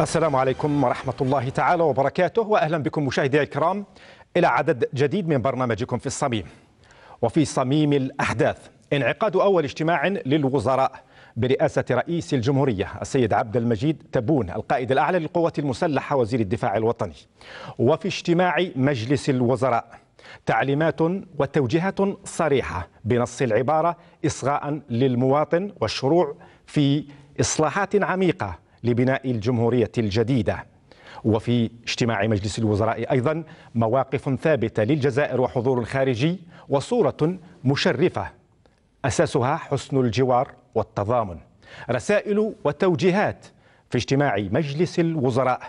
السلام عليكم ورحمة الله تعالى وبركاته وأهلا بكم مشاهدي الكرام إلى عدد جديد من برنامجكم في الصميم وفي صميم الأحداث انعقاد أول اجتماع للوزراء برئاسة رئيس الجمهورية السيد عبد المجيد تبون القائد الأعلى للقوات المسلحة وزير الدفاع الوطني وفي اجتماع مجلس الوزراء تعليمات وتوجيهات صريحة بنص العبارة إصغاء للمواطن والشروع في إصلاحات عميقة لبناء الجمهورية الجديدة وفي اجتماع مجلس الوزراء أيضا مواقف ثابتة للجزائر وحضور خارجي وصورة مشرفة أساسها حسن الجوار والتضامن رسائل وتوجيهات في اجتماع مجلس الوزراء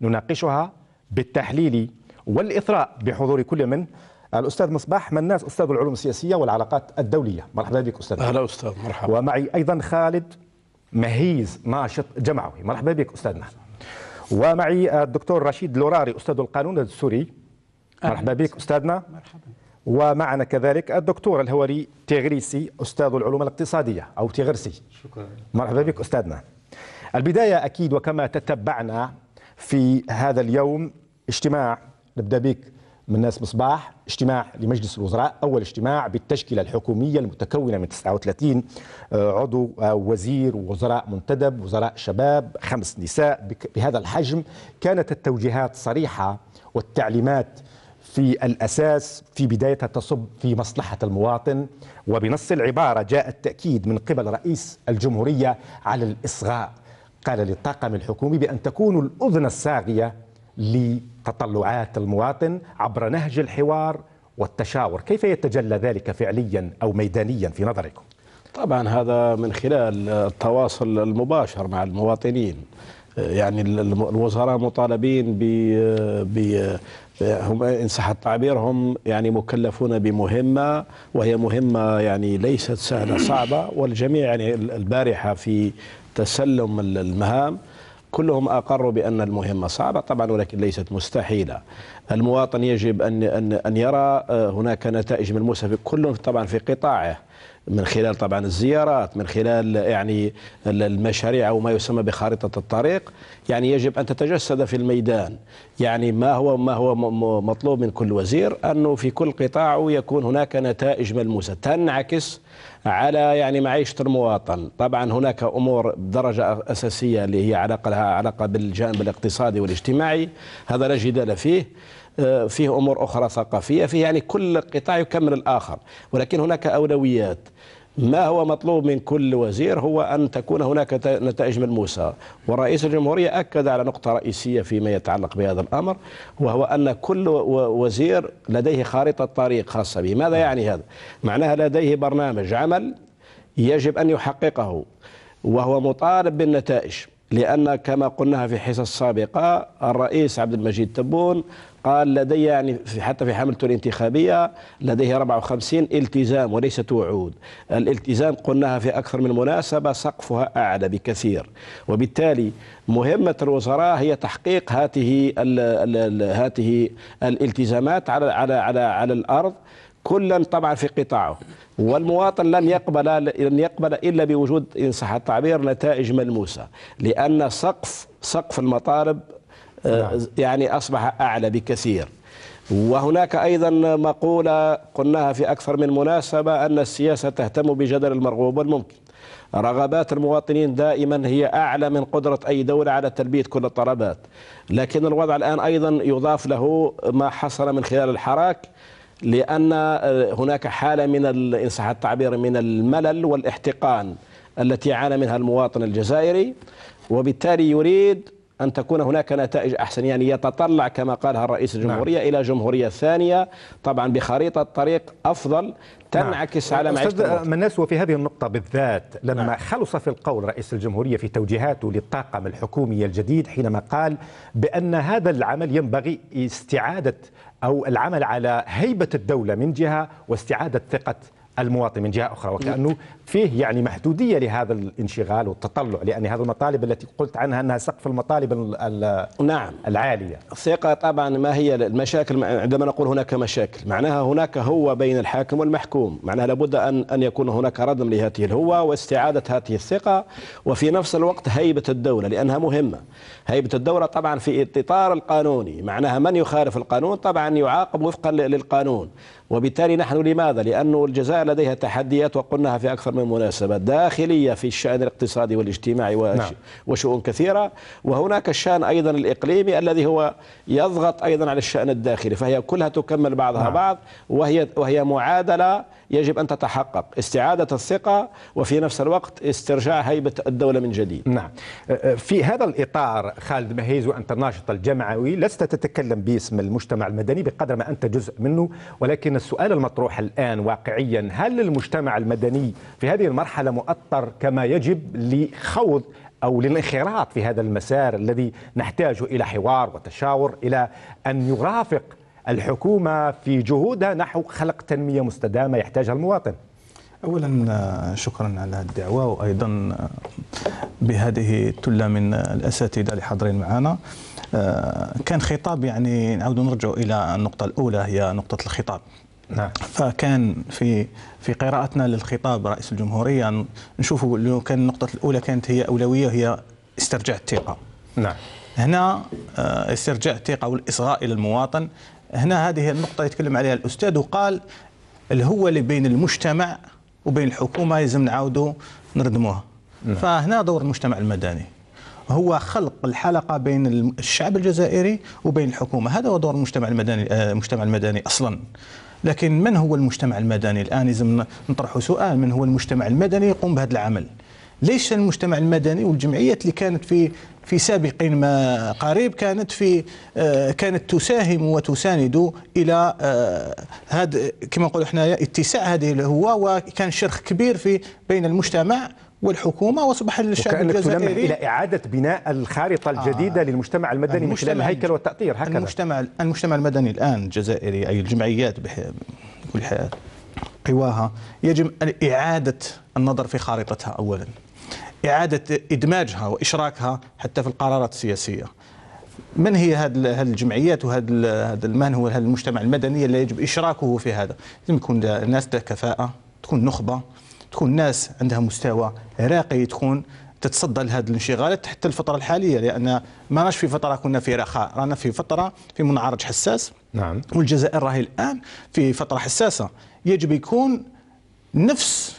نناقشها بالتحليل والإثراء بحضور كل من الأستاذ مصباح مناس أستاذ العلوم السياسية والعلاقات الدولية مرحبا بك أستاذ أهلا أستاذ مرحبا ومعي أيضا خالد مهيز ناشط جمعوي مرحبا بك استاذنا ومعي الدكتور رشيد لوراري استاذ القانون السوري مرحبا بك استاذنا مرحبا ومعنا كذلك الدكتور الهوري تيغريسي استاذ العلوم الاقتصاديه او تيغرسي شكرا مرحبا بك استاذنا البدايه اكيد وكما تتبعنا في هذا اليوم اجتماع نبدا بك من ناس مصباح اجتماع لمجلس الوزراء أول اجتماع بالتشكيلة الحكومية المتكونة من 39 آه، عضو آه، وزير ووزراء منتدب وزراء شباب خمس نساء بهذا الحجم كانت التوجيهات صريحة والتعليمات في الأساس في بدايتها تصب في مصلحة المواطن وبنص العبارة جاء التأكيد من قبل رئيس الجمهورية على الإصغاء قال للطاقم الحكومي بأن تكون الأذن الصاغية تطلعات المواطن عبر نهج الحوار والتشاور كيف يتجلى ذلك فعليا أو ميدانيا في نظركم؟ طبعا هذا من خلال التواصل المباشر مع المواطنين يعني الوزراء مطالبين ب هم ان صح التعبير هم يعني مكلفون بمهمه وهي مهمه يعني ليست سهله صعبه والجميع يعني البارحه في تسلم المهام كلهم أقروا بأن المهمة صعبة طبعا ولكن ليست مستحيلة المواطن يجب أن, أن, أن يرى آه، هناك نتائج ملموسة في كل طبعا في قطاعه من خلال طبعا الزيارات من خلال يعني المشاريع او ما يسمى بخارطه الطريق يعني يجب ان تتجسد في الميدان يعني ما هو ما هو مطلوب من كل وزير انه في كل قطاع يكون هناك نتائج ملموسه تنعكس على يعني معيشه المواطن طبعا هناك امور بدرجه اساسيه اللي هي علاقه لها علاقه بالجانب الاقتصادي والاجتماعي هذا لا جدال فيه آه، فيه امور اخرى ثقافيه فيه يعني كل قطاع يكمل الاخر ولكن هناك اولويات ما هو مطلوب من كل وزير هو أن تكون هناك نتائج ملموسة ورئيس الجمهورية أكد على نقطة رئيسية فيما يتعلق بهذا الأمر وهو أن كل وزير لديه خارطة طريق خاصة به ماذا نعم. يعني هذا؟ معناها لديه برنامج عمل يجب أن يحققه وهو مطالب بالنتائج لأن كما قلناها في حصص سابقة الرئيس عبد المجيد تبون قال لدي يعني في حتى في حملته الانتخابية لديه 54 التزام وليست وعود الالتزام قلناها في أكثر من مناسبة سقفها أعلى بكثير وبالتالي مهمة الوزراء هي تحقيق هذه هذه الالتزامات على على على على الأرض كلا طبعا في قطاعه والمواطن لن يقبل لن يقبل الا بوجود ان صح التعبير نتائج ملموسه لان سقف سقف المطالب نعم. آه، يعني أصبح أعلى بكثير وهناك أيضا مقولة قلناها في أكثر من مناسبة أن السياسة تهتم بجدل المرغوب والممكن رغبات المواطنين دائما هي أعلى من قدرة أي دولة على تلبية كل الطلبات لكن الوضع الآن أيضا يضاف له ما حصل من خلال الحراك لأن آه، هناك حالة من إن صح التعبير من الملل والاحتقان التي عانى منها المواطن الجزائري وبالتالي يريد أن تكون هناك نتائج أحسن يعني يتطلع كما قالها الرئيس الجمهورية نعم. إلى جمهورية ثانية طبعا بخريطة طريق أفضل تنعكس نعم. على معيشة مناس وفي هذه النقطة بالذات لما نعم. خلص في القول رئيس الجمهورية في توجيهاته للطاقم الحكومي الجديد حينما قال بأن هذا العمل ينبغي استعادة أو العمل على هيبة الدولة من جهة واستعادة ثقة المواطن من جهة أخرى وكأنه فيه يعني محدوديه لهذا الانشغال والتطلع لان هذه المطالب التي قلت عنها انها سقف المطالب نعم العاليه الثقه طبعا ما هي المشاكل عندما نقول هناك مشاكل معناها هناك هو بين الحاكم والمحكوم معناها لابد ان ان يكون هناك ردم لهذه الهوه واستعاده هذه الثقه وفي نفس الوقت هيبه الدوله لانها مهمه هيبه الدوله طبعا في اطار القانوني معناها من يخالف القانون طبعا يعاقب وفقا للقانون وبالتالي نحن لماذا لانه الجزائر لديها تحديات وقلناها في اكثر من من مناسبات داخلية في الشأن الاقتصادي والاجتماعي نعم. وشؤون كثيرة وهناك الشأن أيضا الإقليمي الذي هو يضغط أيضا على الشأن الداخلي فهي كلها تكمل بعضها نعم. بعض وهي وهي معادلة يجب أن تتحقق استعادة الثقة وفي نفس الوقت استرجاع هيبة الدولة من جديد نعم أه، أه، في هذا الإطار خالد مهيز وأنت الناشط الجمعوي لست تتكلم باسم المجتمع المدني بقدر ما أنت جزء منه ولكن السؤال المطروح الآن واقعيا هل المجتمع المدني في هذه المرحلة مؤطر كما يجب لخوض أو للانخراط في هذا المسار الذي نحتاج إلى حوار وتشاور إلى أن يرافق الحكومة في جهودها نحو خلق تنمية مستدامة يحتاجها المواطن اولا آه، شكرا على الدعوه وايضا آه، بهذه التله من الاساتذه اللي حاضرين معنا آه، كان خطاب يعني نعود نرجع الى النقطه الاولى هي نقطه الخطاب نعم. فكان في في قراءتنا للخطاب رئيس الجمهوريه نشوفوا لو كان النقطه الاولى كانت هي اولويه هي استرجاع الثقه نعم هنا استرجاع الثقه والاصغاء الى المواطن هنا هذه النقطة يتكلم عليها الأستاذ وقال الهوة اللي بين المجتمع وبين الحكومة لازم نعاودوا نردموها نعم. فهنا دور المجتمع المدني هو خلق الحلقة بين الشعب الجزائري وبين الحكومة هذا هو دور المجتمع المدني آه، المجتمع المدني أصلا لكن من هو المجتمع المدني الآن لازم نطرح سؤال من هو المجتمع المدني يقوم بهذا العمل ليش المجتمع المدني والجمعيات اللي كانت في في سابق ما قريب كانت في آه، كانت تساهم وتساند الى آه، هذا كما نقولوا حنايا اتساع هذه الهوه وكان شرخ كبير في بين المجتمع والحكومه واصبح الشعب الجزائري الى اعاده بناء الخارطه آه، الجديده آه للمجتمع المدني من خلال الهيكل والتاطير هكذا المجتمع المجتمع المدني الان الجزائري اي الجمعيات بكل قواها يجب اعاده النظر في خارطتها اولا إعادة إدماجها وإشراكها حتى في القرارات السياسية من هي هذه الجمعيات وهذا من هو هذا المجتمع المدني اللي يجب إشراكه في هذا لازم يكون الناس ذا كفاءة تكون نخبة تكون ناس عندها مستوى راقي تكون تتصدى لهذه الانشغالات حتى الفترة الحالية لأن ما راش في فترة كنا في رخاء رانا في فترة في منعرج حساس نعم والجزائر راهي الآن في فترة حساسة يجب يكون نفس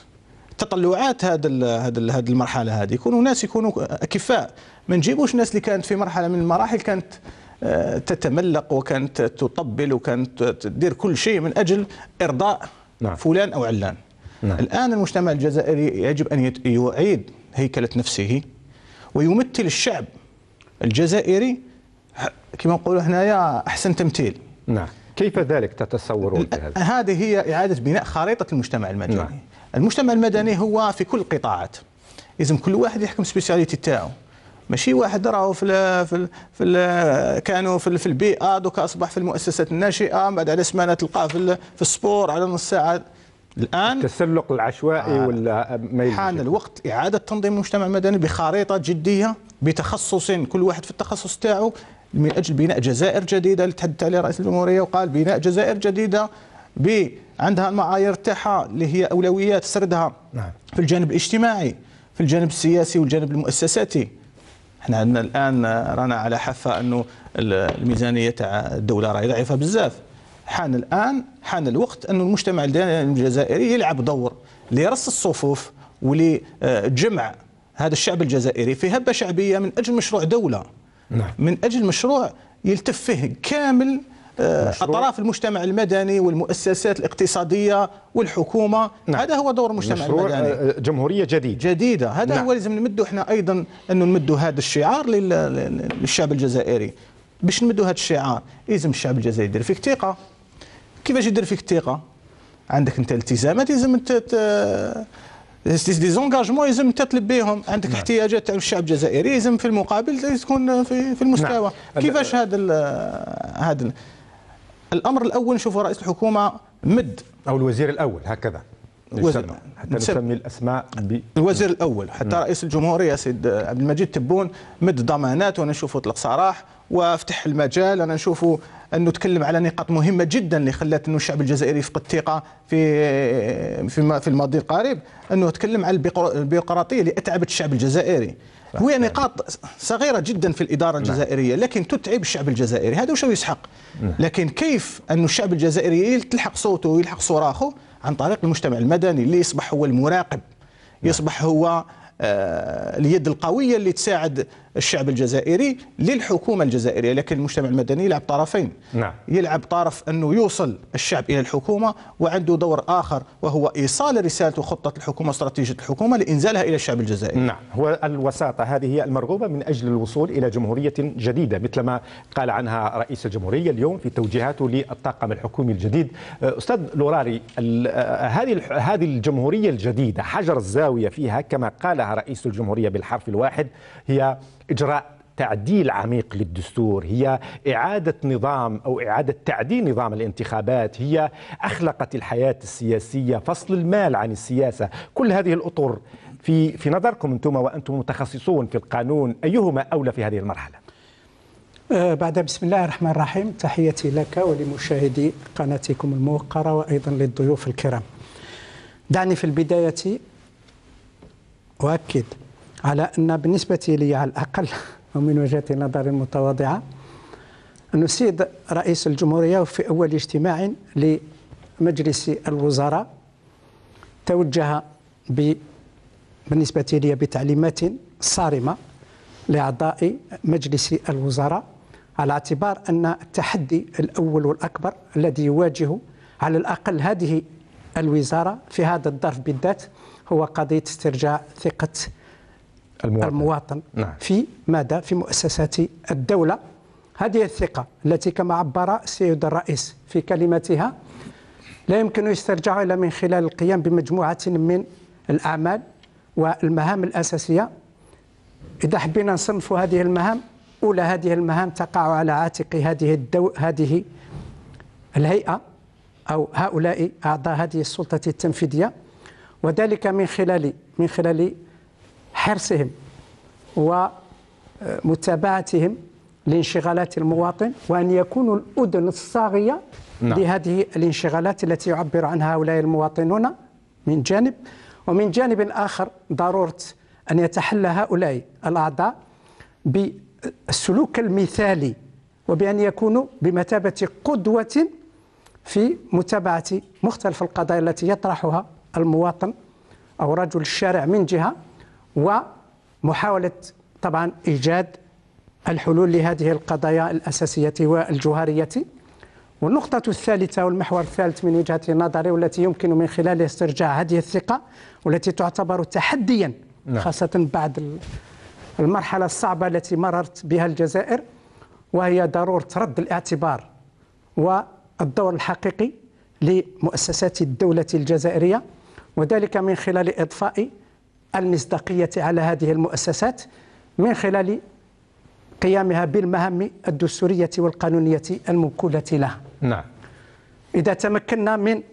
تطلعات هذا هذه المرحله هذه يكونوا ناس يكونوا اكفاء ما نجيبوش ناس اللي كانت في مرحله من المراحل كانت آه، تتملق وكانت تطبل وكانت تدير كل شيء من اجل ارضاء نعم. فلان او علان نعم. الان المجتمع الجزائري يجب ان يعيد هيكله نفسه ويمثل الشعب الجزائري كما نقولوا هنايا احسن تمثيل نعم كيف ذلك تتصورون هذه هي اعاده بناء خريطه المجتمع المدني نعم. المجتمع المدني هو في كل القطاعات لازم كل واحد يحكم سبيسياليتي تاعو ماشي واحد راهو في الـ في الـ في الـ كانوا في, في البيئه دوكا اصبح في المؤسسات الناشئه بعد على سمانه تلقاه في, في السبور على نص ساعه الان التسلق العشوائي آه ولا حان الوقت اعاده تنظيم المجتمع المدني بخريطه جديه بتخصص كل واحد في التخصص تاعو من اجل بناء جزائر جديده اللي تحدث عليها رئيس الجمهوريه وقال بناء جزائر جديده ب عندها المعايير تاعها اللي هي اولويات سردها نعم. في الجانب الاجتماعي في الجانب السياسي والجانب المؤسساتي احنا عندنا الان رانا على حافه انه الميزانيه تاع الدوله راهي ضعيفه بزاف حان الان حان الوقت انه المجتمع الجزائري يلعب دور لرص الصفوف ولجمع آه، هذا الشعب الجزائري في هبه شعبيه من اجل مشروع دوله نعم. من اجل مشروع يلتف فيه كامل اطراف المجتمع المدني والمؤسسات الاقتصاديه والحكومه نعم. هذا هو دور المجتمع المدني آه، آه، جمهوريه جديده جديده هذا نعم. هو لازم نمدوا احنا ايضا انه نمدوا هذا الشعار للشعب الجزائري باش نمدوا هذا الشعار لازم الشعب الجزائري يدير فيك ثقه كيفاش يدير فيك الثقه عندك انت التزامات لازم انت دي زونجاجمون لازم انت تلبيهم عندك نعم. احتياجات تاع الشعب الجزائري لازم في المقابل تكون في, في المستوى نعم. كيفاش هذا هذا الامر الاول نشوف رئيس الحكومه مد او الوزير الاول هكذا وزير حتى نسمي الاسماء ب... الوزير الاول حتى م. رئيس الجمهوريه سيد عبد المجيد تبون مد ضمانات وانا نشوفه طلق سراح وفتح المجال انا نشوفه انه تكلم على نقاط مهمه جدا اللي خلات انه الشعب الجزائري يفقد الثقه في في في الماضي القريب انه تكلم على البيروقراطيه اللي اتعبت الشعب الجزائري هو نقاط صغيرة جدا في الإدارة نعم. الجزائرية لكن تتعب الشعب الجزائري هذا وشو يسحق نعم. لكن كيف أن الشعب الجزائري يلحق صوته ويلحق صراخه عن طريق المجتمع المدني اللي يصبح هو المراقب نعم. يصبح هو آه، اليد القوية اللي تساعد الشعب الجزائري للحكومه الجزائريه لكن المجتمع المدني يلعب طرفين نعم. يلعب طرف انه يوصل الشعب الى الحكومه وعنده دور اخر وهو ايصال رساله وخطه الحكومه واستراتيجيه الحكومه لانزالها الى الشعب الجزائري نعم هو الوساطة هذه هي المرغوبه من اجل الوصول الى جمهوريه جديده مثل ما قال عنها رئيس الجمهوريه اليوم في توجيهاته للطاقم الحكومي الجديد أه، استاذ لوراري أه، هذه هذه الجمهوريه الجديده حجر الزاويه فيها كما قالها رئيس الجمهوريه بالحرف الواحد هي إجراء تعديل عميق للدستور هي إعادة نظام أو إعادة تعديل نظام الانتخابات هي أخلقت الحياة السياسية فصل المال عن السياسة كل هذه الأطر في في نظركم أنتم وأنتم متخصصون في القانون أيهما أولى في هذه المرحلة؟ أه، بعد بسم الله الرحمن الرحيم تحيتي لك ولمشاهدي قناتكم الموقرة وأيضا للضيوف الكرام دعني في البداية أؤكد على أن بالنسبة لي على الأقل ومن وجهة نظر متواضعة السيد رئيس الجمهورية في أول اجتماع لمجلس الوزراء توجه ب بالنسبة لي بتعليمات صارمة لأعضاء مجلس الوزراء على اعتبار أن التحدي الأول والأكبر الذي يواجه على الأقل هذه الوزارة في هذا الظرف بالذات هو قضية استرجاع ثقة المواطن, المواطن نعم. في ماذا في مؤسسات الدولة هذه الثقة التي كما عبر السيد الرئيس في كلمتها لا يمكن يسترجع إلا من خلال القيام بمجموعة من الأعمال والمهام الأساسية إذا حبينا نصنف هذه المهام أولى هذه المهام تقع على عاتق هذه الدو... هذه الهيئة أو هؤلاء أعضاء هذه السلطة التنفيذية وذلك من خلال من خلال حرصهم ومتابعتهم لانشغالات المواطن وأن يكونوا الأذن الصاغية نعم. لهذه الانشغالات التي يعبر عنها هؤلاء المواطنون من جانب ومن جانب آخر ضرورة أن يتحلى هؤلاء الأعضاء بالسلوك المثالي وبأن يكونوا بمثابة قدوة في متابعة مختلف القضايا التي يطرحها المواطن أو رجل الشارع من جهة ومحاولة طبعا إيجاد الحلول لهذه القضايا الأساسية والجوهرية والنقطة الثالثة والمحور الثالث من وجهة نظري والتي يمكن من خلاله استرجاع هذه الثقة والتي تعتبر تحديا نعم. خاصة بعد المرحلة الصعبة التي مررت بها الجزائر وهي ضرورة رد الاعتبار والدور الحقيقي لمؤسسات الدولة الجزائرية وذلك من خلال إضفاء المصداقية على هذه المؤسسات من خلال قيامها بالمهام الدستورية والقانونية الموكولة لها نعم إذا تمكنا من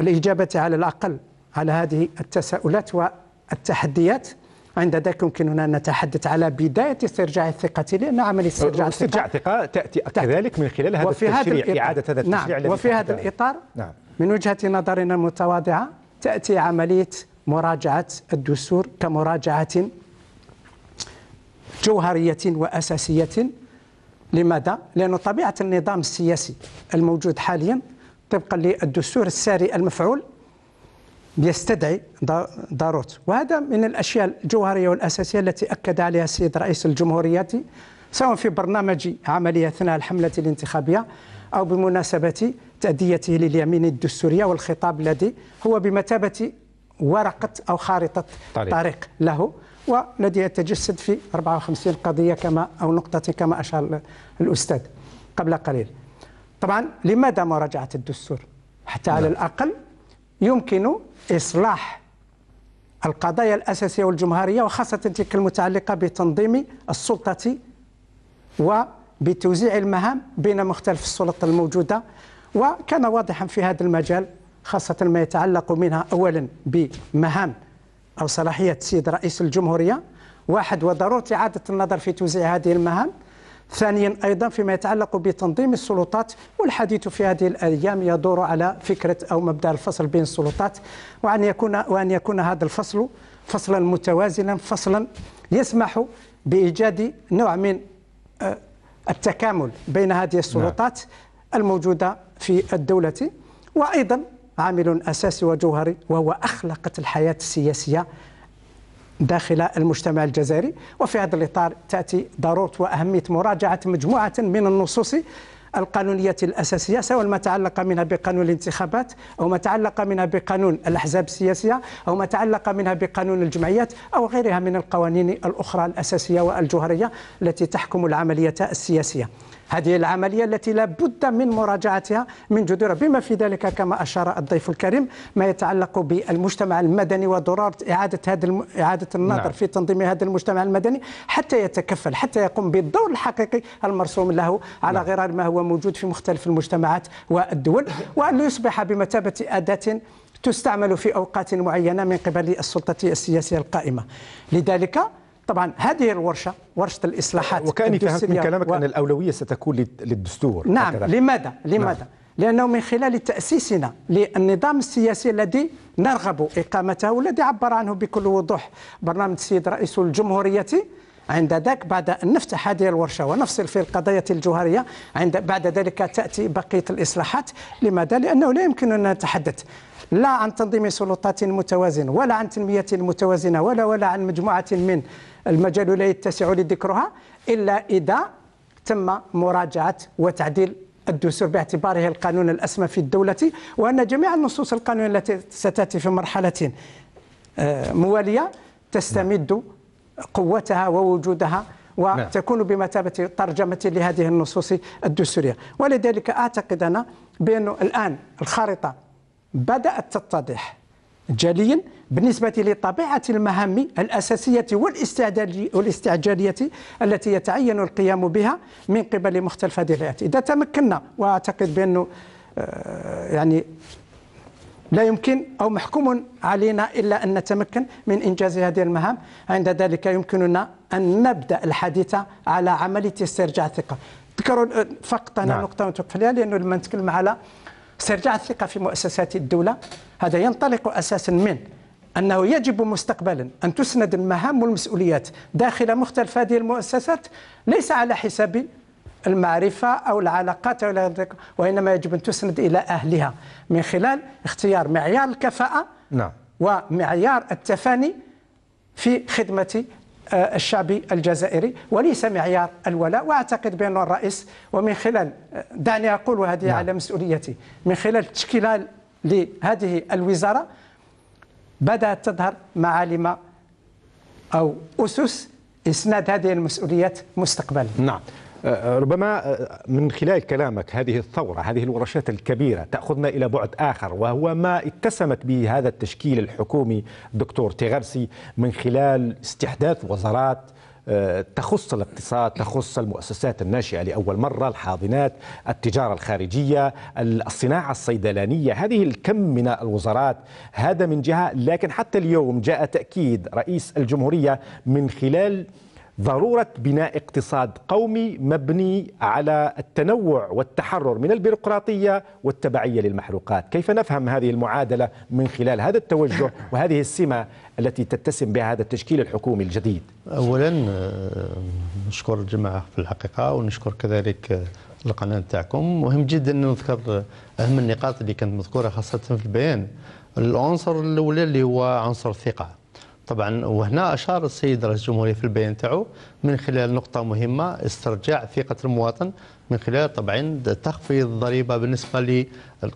الإجابة على الأقل على هذه التساؤلات والتحديات عند ذلك يمكننا أن نتحدث على بداية استرجاع الثقة لأن عملية استرجاع الثقة استرجاع الثقة تأتي كذلك من خلال هذا وفي التشريع هذا إعادة هذا التشريع نعم وفي هذا الإطار نعم. من وجهة نظرنا المتواضعة تأتي عملية مراجعة الدستور كمراجعة جوهرية وأساسية لماذا؟ لأن طبيعة النظام السياسي الموجود حاليا طبقا للدستور الساري المفعول يستدعي ضرورة وهذا من الأشياء الجوهرية والأساسية التي أكد عليها السيد رئيس الجمهورية سواء في برنامج عملية أثناء الحملة الانتخابية أو بمناسبة تأديته لليمين الدستورية والخطاب الذي هو بمثابة ورقة أو خارطة طريق, طريق له والذي يتجسد في 54 قضية كما أو نقطة كما أشار الأستاذ قبل قليل طبعا لماذا مراجعة الدستور حتى على نعم. الأقل يمكن إصلاح القضايا الأساسية والجمهورية وخاصة تلك المتعلقة بتنظيم السلطة وبتوزيع المهام بين مختلف السلطة الموجودة وكان واضحا في هذا المجال خاصة ما يتعلق منها أولا بمهام أو صلاحية السيد رئيس الجمهورية واحد وضرورة إعادة النظر في توزيع هذه المهام ثانيا أيضا فيما يتعلق بتنظيم السلطات والحديث في هذه الأيام يدور على فكرة أو مبدأ الفصل بين السلطات وأن يكون, وأن يكون هذا الفصل فصلا متوازنا فصلا يسمح بإيجاد نوع من آه، التكامل بين هذه نعم. السلطات الموجودة في الدولة وأيضا عامل أساسي وجوهري وهو أخلقت الحياة السياسية داخل المجتمع الجزائري وفي هذا الإطار تأتي ضرورة وأهمية مراجعة مجموعة من النصوص القانونية الأساسية سواء ما تعلق منها بقانون الانتخابات أو ما تعلق منها بقانون الأحزاب السياسية أو ما تعلق منها بقانون الجمعيات أو غيرها من القوانين الأخرى الأساسية والجوهرية التي تحكم العملية السياسية هذه العملية التي لا بد من مراجعتها من جذورها بما في ذلك كما أشار الضيف الكريم ما يتعلق بالمجتمع المدني وضرورة إعادة هذا إعادة النظر نعم. في تنظيم هذا المجتمع المدني حتى يتكفل حتى يقوم بالدور الحقيقي المرسوم له على نعم. غرار ما هو موجود في مختلف المجتمعات والدول وأن يصبح بمثابة أداة تستعمل في أوقات معينة من قبل السلطة السياسية القائمة لذلك طبعا هذه الورشه ورشه الاصلاحات وكاني فهمت من كلامك و... ان الاولويه ستكون للدستور نعم هكذا. لماذا نعم. لماذا نعم. لانه من خلال تاسيسنا للنظام السياسي الذي نرغب اقامته والذي عبر عنه بكل وضوح برنامج السيد رئيس الجمهوريه عند ذاك بعد أن نفتح هذه الورشة ونفصل في القضايا الجوهرية عند بعد ذلك تأتي بقية الإصلاحات لماذا؟ لأنه لا يمكن أن نتحدث لا عن تنظيم سلطات متوازن ولا عن تنمية متوازنة ولا ولا عن مجموعة من المجال لا يتسع لذكرها إلا إذا تم مراجعة وتعديل الدستور باعتباره القانون الأسمى في الدولة وأن جميع النصوص القانونية التي ستأتي في مرحلة آه، موالية تستمد قوتها ووجودها نعم. وتكون بمثابة ترجمة لهذه النصوص الدستورية ولذلك أعتقد أنا بأنه الآن الخارطة بدأت تتضح جليا بالنسبة لطبيعة المهام الأساسية والاستعجالية التي يتعين القيام بها من قبل مختلف هذه الهيئات إذا تمكنا وأعتقد بأنه آه، يعني لا يمكن أو محكوم علينا إلا أن نتمكن من إنجاز هذه المهام عند ذلك يمكننا أن نبدأ الحديث على عملية استرجاع الثقة تذكروا آه، فقط أنا نعم. نقطة نتوقف عليها لأنه لما نتكلم على استرجاع الثقة في مؤسسات الدولة هذا ينطلق أساسا من أنه يجب مستقبلا أن تسند المهام والمسؤوليات داخل مختلف هذه المؤسسات ليس على حساب المعرفة أو العلاقات أو وإنما يجب أن تسند إلى أهلها من خلال اختيار معيار الكفاءة نعم. ومعيار التفاني في خدمة آه، الشعب الجزائري وليس معيار الولاء واعتقد بان الرئيس ومن خلال آه، دعني اقول وهذه نعم. على مسؤوليتي من خلال تشكيلها لهذه الوزاره بدأت تظهر معالم أو أسس إسناد هذه المسؤوليات مستقبلا نعم أه، أه، ربما أه، من خلال كلامك هذه الثورة هذه الورشات الكبيرة تأخذنا إلى بعد آخر وهو ما اتسمت به هذا التشكيل الحكومي دكتور تيغرسي من خلال استحداث وزارات تخص الاقتصاد تخص المؤسسات الناشئة لأول مرة الحاضنات التجارة الخارجية الصناعة الصيدلانية هذه الكم من الوزارات هذا من جهة لكن حتى اليوم جاء تأكيد رئيس الجمهورية من خلال ضروره بناء اقتصاد قومي مبني على التنوع والتحرر من البيروقراطيه والتبعيه للمحروقات، كيف نفهم هذه المعادله من خلال هذا التوجه وهذه السمه التي تتسم بها هذا التشكيل الحكومي الجديد؟ اولا آه، نشكر الجماعه في الحقيقه ونشكر كذلك آه، القناه تاعكم، مهم جدا ان نذكر آه، اهم النقاط اللي كانت مذكوره خاصه في البيان. العنصر الاول اللي هو عنصر الثقه. طبعا وهنا اشار السيد رئيس الجمهوريه في البيان تاعو من خلال نقطه مهمه استرجاع ثقه المواطن من خلال طبعا تخفيض الضريبه بالنسبه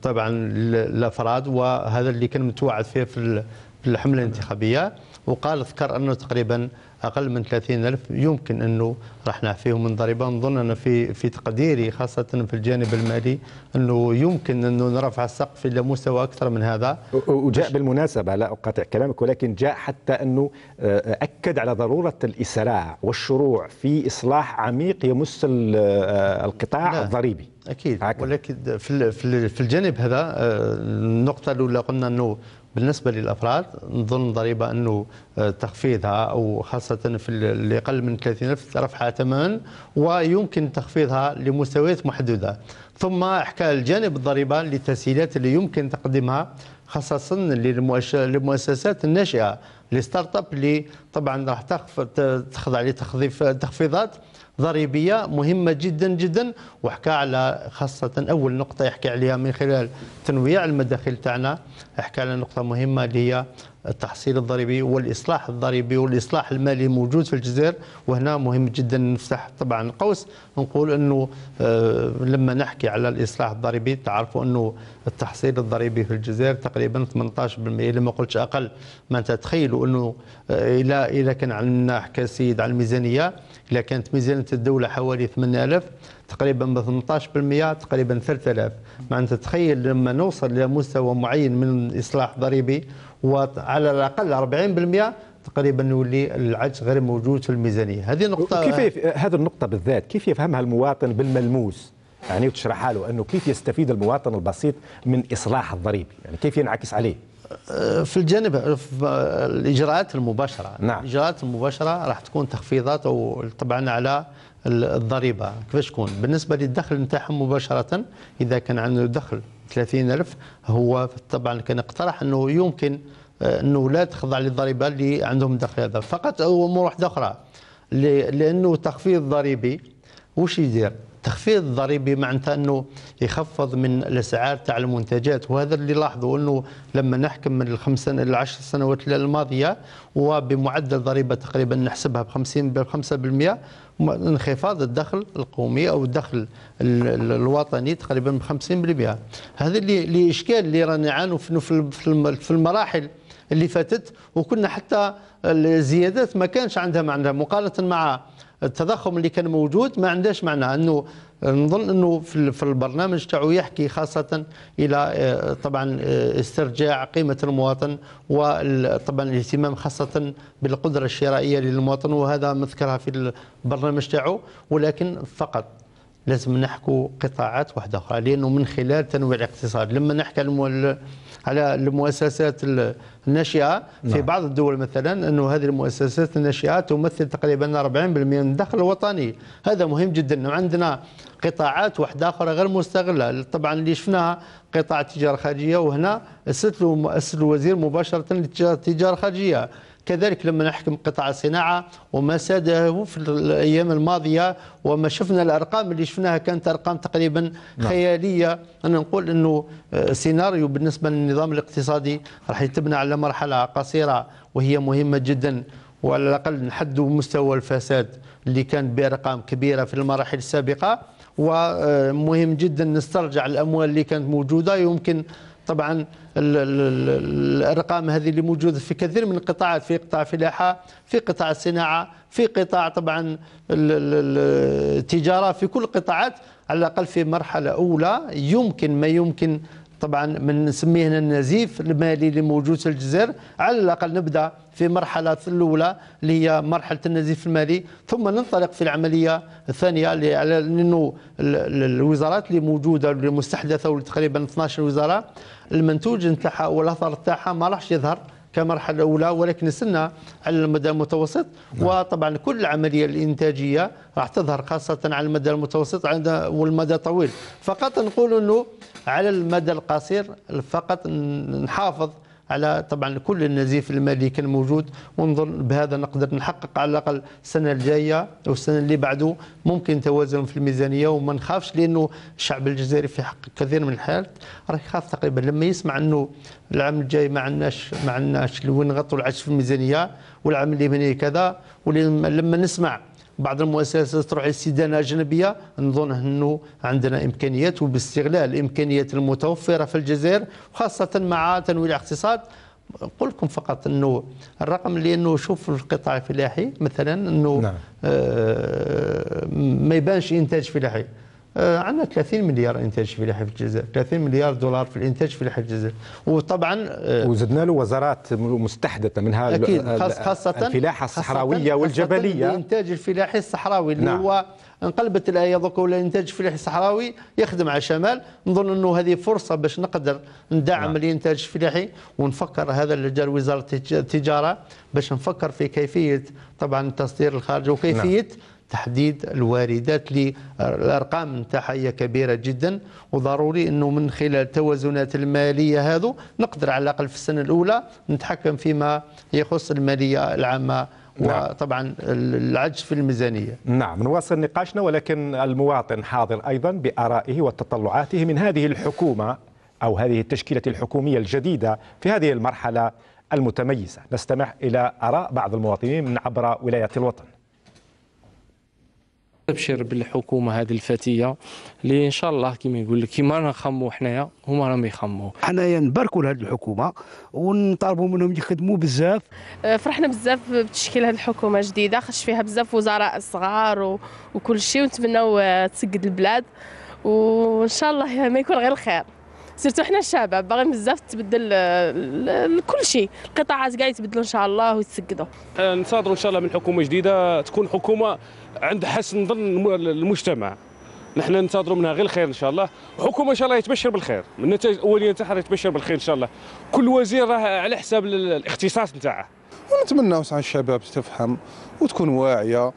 طبعا الافراد وهذا اللي كان متوعد فيه في الحمله الانتخابيه وقال ذكر انه تقريبا اقل من 30000 يمكن انه راح نعفيهم من ضريبه نظن انا في في تقديري خاصه في الجانب المالي انه يمكن انه نرفع السقف الى مستوى اكثر من هذا وجاء بالمناسبه لا اقاطع كلامك ولكن جاء حتى انه آه، اكد على ضروره الاسراع والشروع في اصلاح عميق يمس آه، القطاع الضريبي اكيد عكد. ولكن في في الجانب هذا آه، النقطه الاولى قلنا انه بالنسبه للافراد نظن ضريبه انه آه، تخفيضها او خاصه في اللي اقل من 30000 رفعها تماما ويمكن تخفيضها لمستويات محدوده ثم حكى الجانب الضريبه للتسهيلات اللي يمكن تقديمها خاصه للمؤسسات الناشئه للستارت اب اللي طبعا راح تخضع لتخفيضات ضريبيه مهمه جدا جدا وحكى على خاصه اول نقطه يحكي عليها من خلال تنويع المداخل تاعنا حكى على نقطه مهمه اللي هي التحصيل الضريبي والاصلاح الضريبي والاصلاح المالي موجود في الجزائر وهنا مهم جدا نفتح طبعا قوس نقول انه آه، لما نحكي على الاصلاح الضريبي تعرفوا انه التحصيل الضريبي في الجزائر تقريبا 18% لما قلتش اقل ما تتخيلوا انه آه، الى الى كان عندنا حكى السيد على الميزانيه إلا كانت ميزانية الدولة حوالي 8000 تقريبا ب 18% تقريبا 3000 معناتها تخيل لما نوصل إلى مستوى معين من إصلاح ضريبي وعلى الأقل 40% تقريبا يولي العجز غير موجود في الميزانية هذه نقطة كيف هذه النقطة بالذات كيف يفهمها المواطن بالملموس يعني وتشرحها له أنه كيف يستفيد المواطن البسيط من إصلاح الضريبي يعني كيف ينعكس عليه في الجانب في الاجراءات المباشره نعم. الاجراءات المباشره راح تكون تخفيضات طبعا على الضريبه كيفاش تكون بالنسبه للدخل نتاعهم مباشره اذا كان عنده دخل 30000 هو طبعا كان اقترح انه يمكن انه لا تخضع للضريبه اللي عندهم دخل هذا فقط امور واحده اخرى لانه تخفيض ضريبي وش يدير تخفيض ضريبي معناته انه يخفض من الاسعار تاع المنتجات وهذا اللي لاحظوا انه لما نحكم من الخمس سنة الى العشر سنوات الماضيه وبمعدل ضريبه تقريبا نحسبها ب 50 ب 5% انخفاض الدخل القومي او الدخل الوطني تقريبا ب 50% هذا اللي اللي اشكال اللي رانا نعانوا في المراحل اللي فاتت وكنا حتى الزيادات ما كانش عندها معنى مقارنه مع التضخم اللي كان موجود ما عندهاش معنى انه نظن انه في البرنامج تاعو يحكي خاصه الى آه، طبعا آه، استرجاع قيمه المواطن وطبعا الاهتمام خاصه بالقدره الشرائيه للمواطن وهذا مذكرها في البرنامج تاعو ولكن فقط لازم نحكو قطاعات واحده اخرى لانه من خلال تنويع الاقتصاد لما نحكي على المؤسسات الناشئه في نعم. بعض الدول مثلا انه هذه المؤسسات الناشئه تمثل تقريبا 40% من الدخل الوطني هذا مهم جدا عندنا قطاعات واحده اخرى غير مستغله طبعا اللي شفناها قطاع التجاره الخارجيه وهنا اسس الوزير مباشره للتجاره الخارجيه كذلك لما نحكم قطاع الصناعة وما ساده في الأيام الماضية وما شفنا الأرقام اللي شفناها كانت أرقام تقريبا نعم. خيالية أنا نقول أنه آه، سيناريو بالنسبة للنظام الاقتصادي راح يتبنى على مرحلة قصيرة وهي مهمة جدا وعلى الأقل نحدوا مستوى الفساد اللي كان بأرقام كبيرة في المراحل السابقة ومهم آه، جدا نسترجع الأموال اللي كانت موجودة يمكن طبعا الارقام هذه اللي موجوده في كثير من القطاعات في قطاع فلاحه في قطاع الصناعه في قطاع طبعا التجاره في كل القطاعات على الاقل في مرحله اولى يمكن ما يمكن طبعا من نسميه هنا النزيف المالي اللي موجود في الجزائر على الاقل نبدا في مرحلة الأولى اللي هي مرحلة النزيف المالي ثم ننطلق في العملية الثانية لأنه الوزارات اللي موجودة اللي مستحدثة تقريبا 12 وزارة المنتوج نتاعها والأثر نتاعها ما راحش يظهر كمرحلة الأولى ولكن نستنى على المدى المتوسط نعم. وطبعا كل العملية الإنتاجية راح تظهر خاصة على المدى المتوسط والمدى الطويل فقط نقول أنه على المدى القصير فقط نحافظ على طبعا كل النزيف المالي كان موجود ونظن بهذا نقدر نحقق على الاقل السنه الجايه او السنه اللي بعده ممكن توازن في الميزانيه وما نخافش لانه الشعب الجزائري في حق كثير من الحالات راه يخاف تقريبا لما يسمع انه العام الجاي ما عندناش ما عندناش وين نغطوا العجز في الميزانيه والعام اللي كذا ولما نسمع بعض المؤسسات تروح استدانه اجنبيه نظن انه عندنا امكانيات وباستغلال الامكانيات المتوفره في الجزائر وخاصه مع تنويع الاقتصاد نقول لكم فقط انه الرقم لانه شوف القطاع الفلاحي مثلا انه نعم. آه ما يبانش انتاج فلاحي آه، عندنا 30 مليار انتاج فلاحي في الجزائر 30 مليار دولار في الانتاج في في الجزائر وطبعا آه، وزدنا له وزارات مستحدثه منها اكيد خاصه الفلاحه الصحراويه والجبليه خاصة الانتاج الفلاحي الصحراوي اللي نعم. هو انقلبت الايه دوك ولا الانتاج الفلاحي الصحراوي يخدم على الشمال نظن انه هذه فرصه باش نقدر ندعم نعم. الانتاج الفلاحي ونفكر هذا اللي جاء وزاره التجاره باش نفكر في كيفيه طبعا تصدير الخارج نعم. وكيفيه نعم. تحديد الواردات الارقام نتاعها هي كبيره جدا وضروري انه من خلال التوازنات الماليه هذو نقدر على الاقل في السنه الاولى نتحكم فيما يخص الماليه العامه نعم. وطبعا العجز في الميزانية نعم نواصل نقاشنا ولكن المواطن حاضر أيضا بآرائه وتطلعاته من هذه الحكومة أو هذه التشكيلة الحكومية الجديدة في هذه المرحلة المتميزة نستمع إلى آراء بعض المواطنين من عبر ولايات الوطن تبشر بالحكومه هذه الفتيه اللي ان شاء الله كما يقول لك كما نخمو حنايا هما راهم يخمو حنايا نباركوا لهذه الحكومه ونطالبوا منهم يخدموا بزاف أه، فرحنا بزاف بتشكيل هذه الحكومه الجديده خش فيها بزاف وزراء صغار و... وكل شيء ونتمناو آه، تسقد البلاد وان شاء الله ما يكون غير الخير سيرتو حنا الشباب باغيين بزاف تبدل آه، كل شيء القطاعات كاع يتبدلوا ان شاء الله ويتسقدوا آه، ننتظروا ان شاء الله من حكومه جديده تكون حكومه عند حسن ظن المجتمع نحن ننتظروا منها غير الخير ان شاء الله حكومه ان شاء الله يتبشر بالخير النتائج الاوليه نتاعها يتبشر بالخير ان شاء الله كل وزير راه على حساب الاختصاص نتاعه ونتمنى وسع الشباب تفهم وتكون واعيه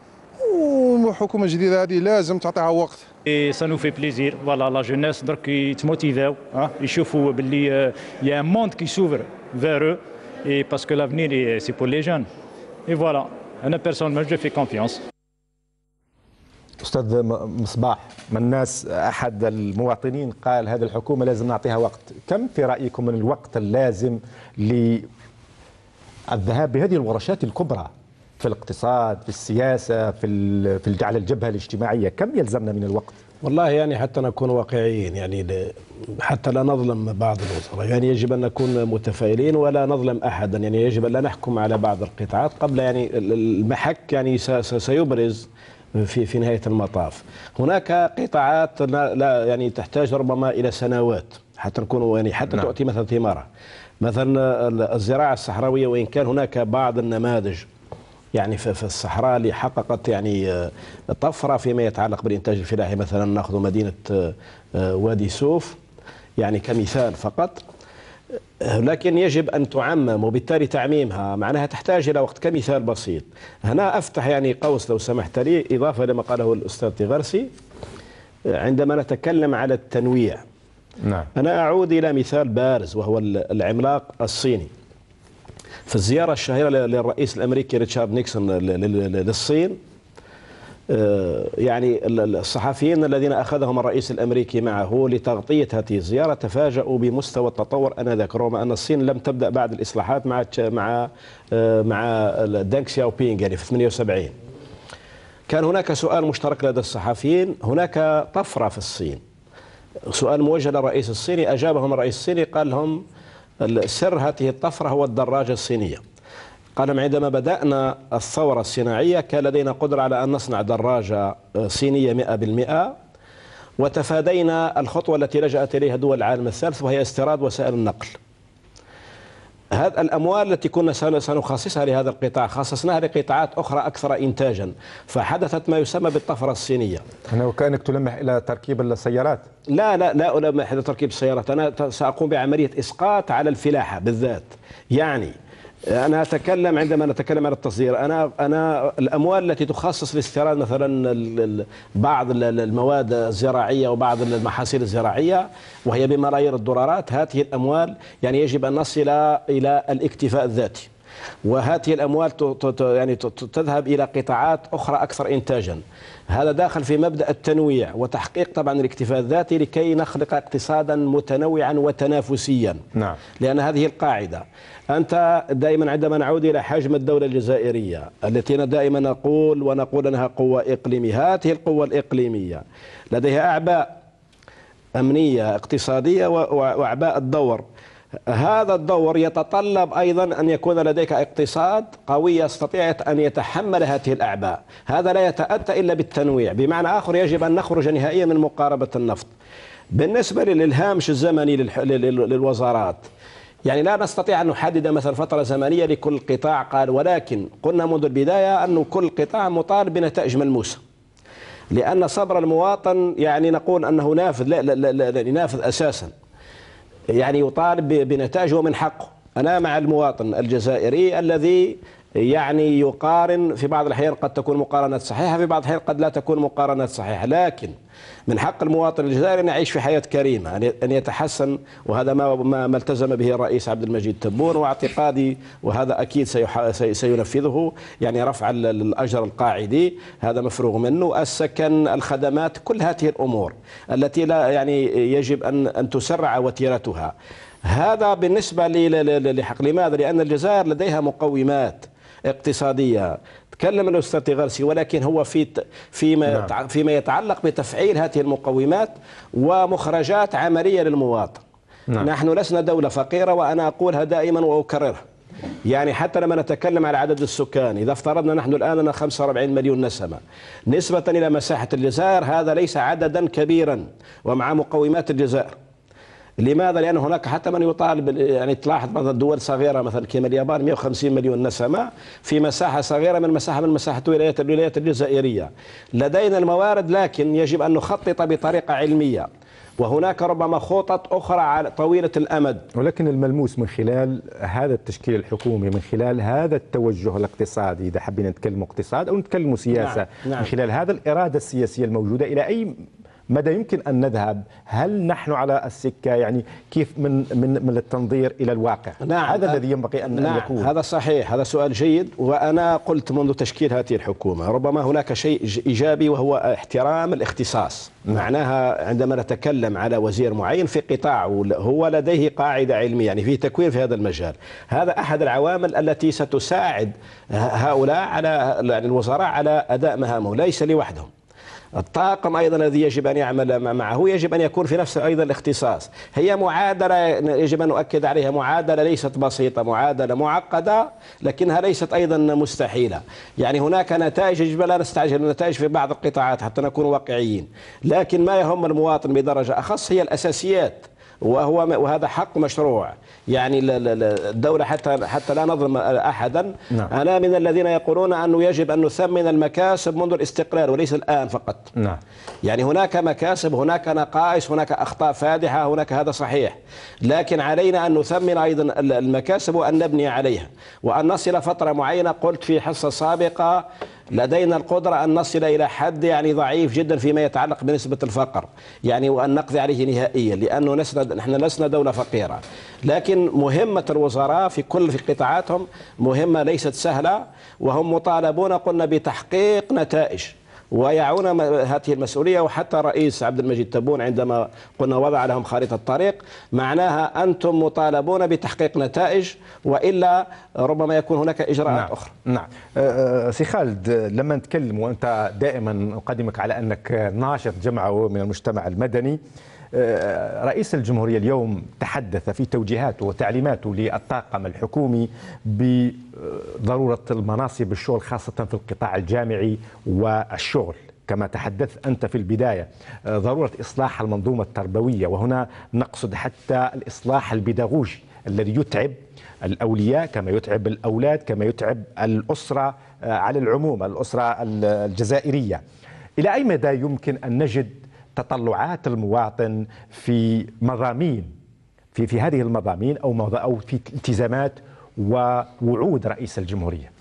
وحكومه جديده هذه لازم تعطيها وقت إيه، سا نو في بليزير فوالا لا جونيس درك يتموتيفاو يشوفوا باللي آه، يا موند كي سوفر فيرو اي باسكو لافنير سي بور لي جون اي فوالا انا بيرسونيل جو في كونفيونس استاذ مصباح من الناس احد المواطنين قال هذه الحكومه لازم نعطيها وقت كم في رايكم من الوقت اللازم للذهاب بهذه الورشات الكبرى في الاقتصاد في السياسة في, في على الجبهة الاجتماعية كم يلزمنا من الوقت؟ والله يعني حتى نكون واقعيين يعني حتى لا نظلم بعض الوزراء يعني يجب أن نكون متفائلين ولا نظلم أحدا يعني يجب أن لا نحكم على بعض القطاعات قبل يعني المحك يعني سيبرز في في نهايه المطاف هناك قطاعات لا يعني تحتاج ربما الى سنوات حتى نكون يعني حتى نعم. تؤتي مثلا ثمارها مثلا الزراعه الصحراويه وان كان هناك بعض النماذج يعني في الصحراء اللي حققت يعني آه، طفره فيما يتعلق بالانتاج الفلاحي مثلا ناخذ مدينه آه، آه، وادي سوف يعني كمثال فقط لكن يجب أن تعمم وبالتالي تعميمها معناها تحتاج إلى وقت كمثال بسيط هنا أفتح يعني قوس لو سمحت لي إضافة لما قاله الأستاذ تغرسي عندما نتكلم على التنويع نعم. أنا أعود إلى مثال بارز وهو العملاق الصيني في الزيارة الشهيرة للرئيس الأمريكي ريتشارد نيكسون للصين آه، يعني الصحفيين الذين أخذهم الرئيس الأمريكي معه لتغطية هذه الزيارة تفاجأوا بمستوى التطور أنذاك رغم أن الصين لم تبدأ بعد الإصلاحات مع مع آه، مع دانك شاو بينغ يعني في 78 كان هناك سؤال مشترك لدى الصحفيين هناك طفرة في الصين سؤال موجه للرئيس الصيني أجابهم الرئيس الصيني قال لهم سر هذه الطفرة هو الدراجة الصينية قال عندما بدأنا الثورة الصناعية كان لدينا قدرة على أن نصنع دراجة آه، صينية بالمئة وتفادينا الخطوة التي لجأت إليها دول العالم الثالث وهي استيراد وسائل النقل هذا الأموال التي كنا سنخصصها لهذا القطاع خصصناها لقطاعات أخرى أكثر إنتاجا فحدثت ما يسمى بالطفرة الصينية أنا وكأنك تلمح إلى تركيب السيارات لا لا لا ألمح إلى تركيب السيارات أنا سأقوم بعملية إسقاط على الفلاحة بالذات يعني انا اتكلم عندما نتكلم عن التصدير انا انا الاموال التي تخصص لاستيراد مثلا بعض المواد الزراعيه وبعض المحاصيل الزراعيه وهي بملايير الدولارات هذه الاموال يعني يجب ان نصل الى الاكتفاء الذاتي وهذه الأموال يعني تذهب إلى قطاعات أخرى أكثر إنتاجا هذا داخل في مبدأ التنويع وتحقيق طبعا الاكتفاء الذاتي لكي نخلق اقتصادا متنوعا وتنافسيا نعم. لأن هذه القاعدة أنت دائما عندما نعود إلى حجم الدولة الجزائرية التي دائما نقول ونقول أنها قوة إقليمية هذه القوة الإقليمية لديها أعباء أمنية اقتصادية وأعباء الدور هذا الدور يتطلب أيضا أن يكون لديك اقتصاد قوي يستطيع أن يتحمل هذه الأعباء هذا لا يتأتى إلا بالتنويع بمعنى آخر يجب أن نخرج نهائيا من مقاربة النفط بالنسبة للهامش الزمني للوزارات يعني لا نستطيع أن نحدد مثلا فترة زمنية لكل قطاع قال ولكن قلنا منذ البداية أن كل قطاع مطالب بنتائج ملموسة لأن صبر المواطن يعني نقول أنه نافذ لا لا لا لا نافذ أساساً يعني يطالب بنتائج ومن حقه أنا مع المواطن الجزائري الذي يعني يقارن في بعض الأحيان قد تكون مقارنات صحيحة في بعض الأحيان قد لا تكون مقارنات صحيحة لكن من حق المواطن الجزائري أن يعيش في حياة كريمة أن يتحسن وهذا ما ما التزم به الرئيس عبد المجيد تبون واعتقادي وهذا أكيد سينفذه يعني رفع الأجر القاعدي هذا مفروغ منه السكن الخدمات كل هذه الأمور التي لا يعني يجب أن أن تسرع وتيرتها هذا بالنسبة لحق لماذا؟ لأن الجزائر لديها مقومات اقتصادية تكلم الاستاذ تيغرسي ولكن هو في فيما نعم. فيما يتعلق بتفعيل هذه المقومات ومخرجات عمليه للمواطن نعم. نحن لسنا دوله فقيره وانا اقولها دائما واكررها يعني حتى لما نتكلم على عدد السكان إذا افترضنا نحن الآن 45 مليون نسمة نسبة إلى مساحة الجزائر هذا ليس عددا كبيرا ومع مقومات الجزائر لماذا؟ لان هناك حتى من يطالب يعني تلاحظ مثلا دول صغيره مثلا كما اليابان 150 مليون نسمه في مساحه صغيره من مساحه من مساحه ولايات الولايات الجزائريه. لدينا الموارد لكن يجب ان نخطط بطريقه علميه. وهناك ربما خطط أخرى طويلة الأمد ولكن الملموس من خلال هذا التشكيل الحكومي من خلال هذا التوجه الاقتصادي إذا حبينا نتكلم اقتصاد أو نتكلم سياسة نعم. نعم. من خلال هذا الإرادة السياسية الموجودة إلى أي مدى يمكن أن نذهب هل نحن على السكة يعني كيف من من من التنظير إلى الواقع نعم هذا آه، الذي ينبغي أن نعم يكون هذا صحيح هذا سؤال جيد وأنا قلت منذ تشكيل هذه الحكومة ربما هناك شيء إيجابي وهو احترام الاختصاص نعم. معناها عندما نتكلم على وزير معين في قطاع هو لديه قاعدة علمية يعني في تكوين في هذا المجال هذا أحد العوامل التي ستساعد هؤلاء على يعني الوزراء على أداء مهامهم ليس لوحدهم الطاقم أيضا الذي يجب أن يعمل معه يجب أن يكون في نفس أيضا الاختصاص هي معادلة يجب أن أؤكد عليها معادلة ليست بسيطة معادلة معقدة لكنها ليست أيضا مستحيلة يعني هناك نتائج يجب لا نستعجل النتائج في بعض القطاعات حتى نكون واقعيين لكن ما يهم المواطن بدرجة أخص هي الأساسيات وهو وهذا حق مشروع يعني الدولة حتى حتى لا نظلم أحدا نعم. أنا من الذين يقولون أنه يجب أن نثمن المكاسب منذ الاستقرار وليس الآن فقط نعم. يعني هناك مكاسب هناك نقائص هناك أخطاء فادحة هناك هذا صحيح لكن علينا أن نثمن أيضا المكاسب وأن نبني عليها وأن نصل فترة معينة قلت في حصة سابقة لدينا القدرة أن نصل إلى حد يعني ضعيف جدا فيما يتعلق بنسبة الفقر يعني وأن نقضي عليه نهائيا لأنه لسنا نحن لسنا دولة فقيرة لكن مهمة الوزراء في كل في قطاعاتهم مهمة ليست سهلة وهم مطالبون قلنا بتحقيق نتائج ويعون هذه المسؤولية وحتى رئيس عبد المجيد تبون عندما قلنا وضع لهم خريطة الطريق معناها أنتم مطالبون بتحقيق نتائج وإلا ربما يكون هناك إجراءات نعم. أخرى نعم أه، أه، سي خالد لما نتكلم وأنت دائما أقدمك على أنك ناشط جمعوي من المجتمع المدني آه، رئيس الجمهورية اليوم تحدث في توجيهاته وتعليماته للطاقم الحكومي بضرورة المناصب الشغل خاصة في القطاع الجامعي والشغل كما تحدثت أنت في البداية آه، ضرورة إصلاح المنظومة التربوية وهنا نقصد حتى الإصلاح البيداغوجي الذي يتعب الأولياء كما يتعب الأولاد كما يتعب الأسرة آه، على العموم الأسرة الجزائرية إلى أي مدى يمكن أن نجد تطلعات المواطن في مضامين في في هذه المضامين او او في التزامات ووعود رئيس الجمهوريه.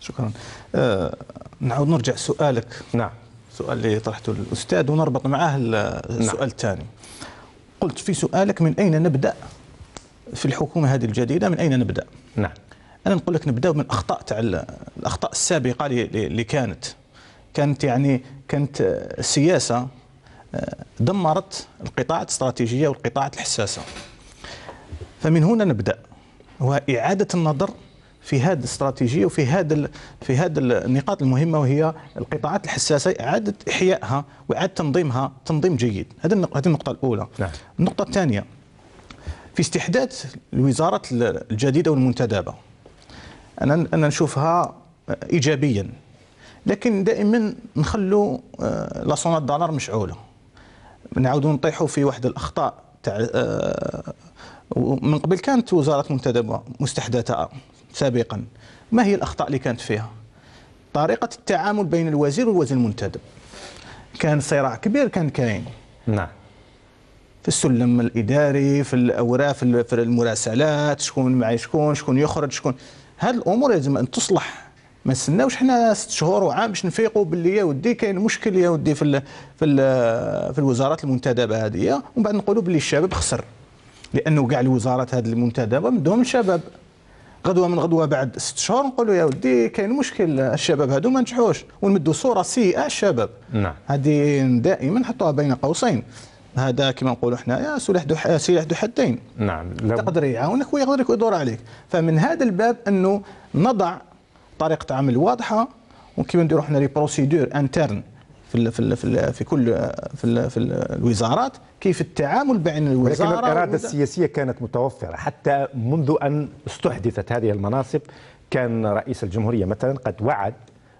شكرا. آه نعود نرجع سؤالك. نعم. السؤال اللي طرحته الاستاذ ونربط معاه السؤال نعم. الثاني. قلت في سؤالك من اين نبدا في الحكومه هذه الجديده من اين نبدا؟ نعم. انا نقول لك نبداو من الاخطاء تاع الاخطاء السابقه اللي كانت كانت يعني كانت السياسه دمرت القطاعات الاستراتيجية والقطاعات الحساسة فمن هنا نبدأ وإعادة النظر في هذه الاستراتيجية وفي هذا في هذه النقاط المهمة وهي القطاعات الحساسة إعادة إحيائها وإعادة تنظيمها تنظيم جيد هذا هذه النقطة الأولى نعم. النقطة الثانية في استحداث الوزارات الجديدة والمنتدبة أنا أنا نشوفها إيجابيا لكن دائما نخلو آه، لاسونات الدولار مشعوله نعاودوا نطيحوا في واحد الاخطاء تاع آه، من قبل كانت وزاره منتدبه مستحدثه سابقا ما هي الاخطاء اللي كانت فيها طريقه التعامل بين الوزير والوزير المنتدب كان صراع كبير كان كاين نعم في السلم الاداري في الاوراق في المراسلات شكون معي شكون شكون يخرج شكون هذه الامور يجب ان تصلح ما نستناوش حنا ست شهور وعام باش نفيقوا باللي يا ودي كاين مشكل يا ودي في الـ في الـ في الوزارات المنتدبه هذه ومن بعد نقولوا باللي الشباب خسر لانه كاع الوزارات هذه المنتدبه مدهم الشباب غدوه من غدوه بعد ست شهور نقولوا يا ودي كاين مشكل الشباب هادو ما نجحوش ونمدوا صوره سيئه الشباب نعم هذه دائما نحطوها بين قوسين هذا كما نقولوا حنايا سلاح ذو سلاح ذو حدين نعم تقدر يعاونك ويقدر يدور عليك فمن هذا الباب انه نضع طريقه عمل واضحه وكيما نديرو حنا لي بروسيدور انترن في في في, في كل في, الـ في الوزارات كيف التعامل بين الوزاره ولكن الاراده السياسيه كانت متوفره حتى منذ ان استحدثت هذه المناصب كان رئيس الجمهوريه مثلا قد وعد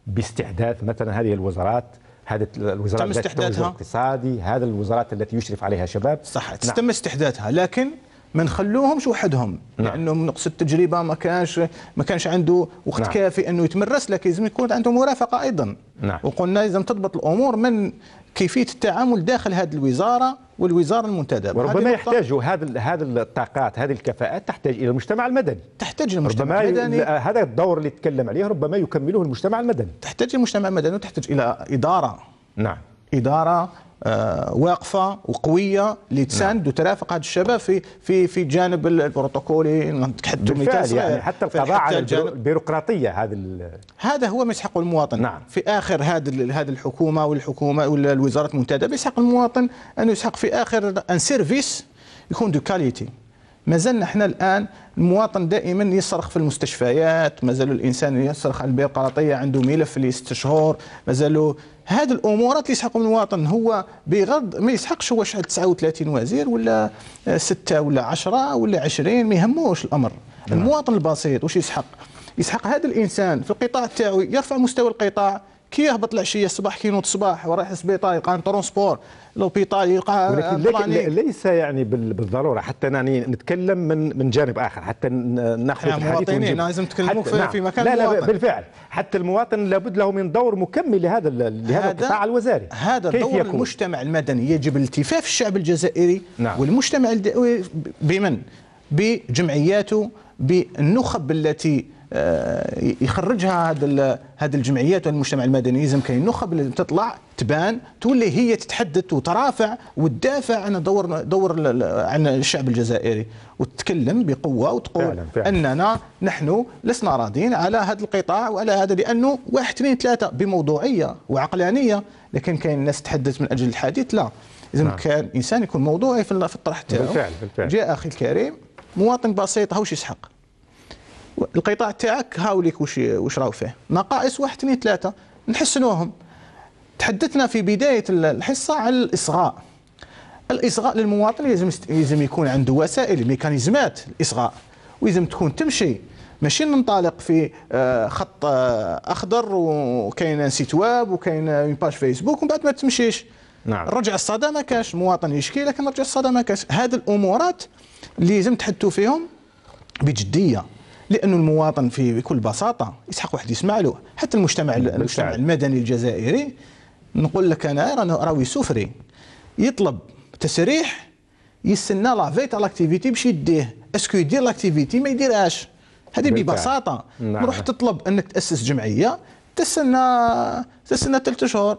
باستحداث مثلا هذه الوزارات هذا الوزارات تم استحداثها الاقتصادي هذه الوزارات التي يشرف عليها شباب صح نعم. تم استحداثها لكن ما نخلوهمش وحدهم نعم. لانه من نقص التجربه ما كانش ما كانش عنده وقت نعم. كافي انه يتمرس لكن لازم يكون عنده مرافقه ايضا نعم. وقلنا لازم تضبط الامور من كيفيه التعامل داخل هذه الوزاره والوزاره المنتدبه وربما يحتاج هذا هذا الطاقات هذه الكفاءات تحتاج الى المجتمع المدني تحتاج المجتمع المدني هذا الدور اللي تكلم عليه ربما يكمله المجتمع المدني تحتاج المجتمع المدني وتحتاج الى اداره نعم اداره آه، واقفه وقويه لتساند نعم. وترافق هذا الشباب في في في جانب البروتوكولي مثال يعني, يعني حتى القضاء على البيروقراطيه هذا هذا هو ما يسحق المواطن نعم. في اخر هذا هذه الحكومه والحكومه ولا الوزارات المنتدى يسحق المواطن انه يسحق في اخر ان سيرفيس يكون دو كاليتي ما زلنا احنا الان المواطن دائما يصرخ في المستشفيات مازال الانسان يصرخ على البيروقراطيه عنده ملف لست شهور مازال هذه الامورات اللي يسحقهم المواطن هو بغض ما يسحقش هو 39 وزير ولا آه، سته ولا 10 ولا 20 ما يهموش الامر نعم. المواطن البسيط واش يسحق يسحق هذا الانسان في القطاع تاعو يرفع مستوى القطاع كي يهبط العشيه الصباح كي ينوض الصباح ورايح السبيطار يلقى ترونسبور لوبيتال يلقى ولكن لكن ليس يعني بالضروره حتى يعني نتكلم من من جانب اخر حتى ناخذ يعني الحديث المواطنين يعني لازم تكلموا في, نعم. في مكان لا المواطن. لا بالفعل حتى المواطن لابد له من دور مكمل لهذا لهذا القطاع الوزاري هذا كيف دور يكون؟ المجتمع المدني يجب التفاف الشعب الجزائري نعم. والمجتمع بمن بجمعياته بالنخب التي آه، يخرجها هذه الجمعيات والمجتمع المدني لازم كاين النخب لازم تطلع تبان تولي هي تتحدث وترافع وتدافع عن دور دور عن الشعب الجزائري وتتكلم بقوه وتقول فعلا فعلا. اننا نحن لسنا راضين على هذا القطاع وعلى هذا لانه واحد اثنين ثلاثه بموضوعيه وعقلانيه لكن كاين ناس تحدث من اجل الحديث لا لازم نعم. كان الانسان يكون موضوعي في الطرح تاعو بالفعل بالفعل جاء اخي الكريم مواطن بسيط هاوش يسحق القطاع تاعك هاوليك وش وش راو فيه نقائص واحد اثنين ثلاثه نحسنوهم تحدثنا في بدايه الحصه على الاصغاء الاصغاء للمواطن لازم لازم يكون عنده وسائل ميكانيزمات الاصغاء ولازم تكون تمشي ماشي ننطلق في آه، خط آه، اخضر وكاين ويب وكاين باج فيسبوك ومن بعد ما تمشيش نعم رجع الصدى ما كاش المواطن يشكي لكن رجع الصدى ما كاش هذه الامورات اللي لازم تحدثوا فيهم بجديه لانه المواطن في بكل بساطه يسحق واحد يسمع له حتى المجتمع المجتمع المدني الجزائري نقول لك انا راه راوي سفري يطلب تسريح يستنى لا في لاكتيفيتي باش يديه اسكو يدير لاكتيفيتي ما يديرهاش هذه ببساطه نعم. روح تطلب انك تاسس جمعيه تستنى تستنى ثلاث شهور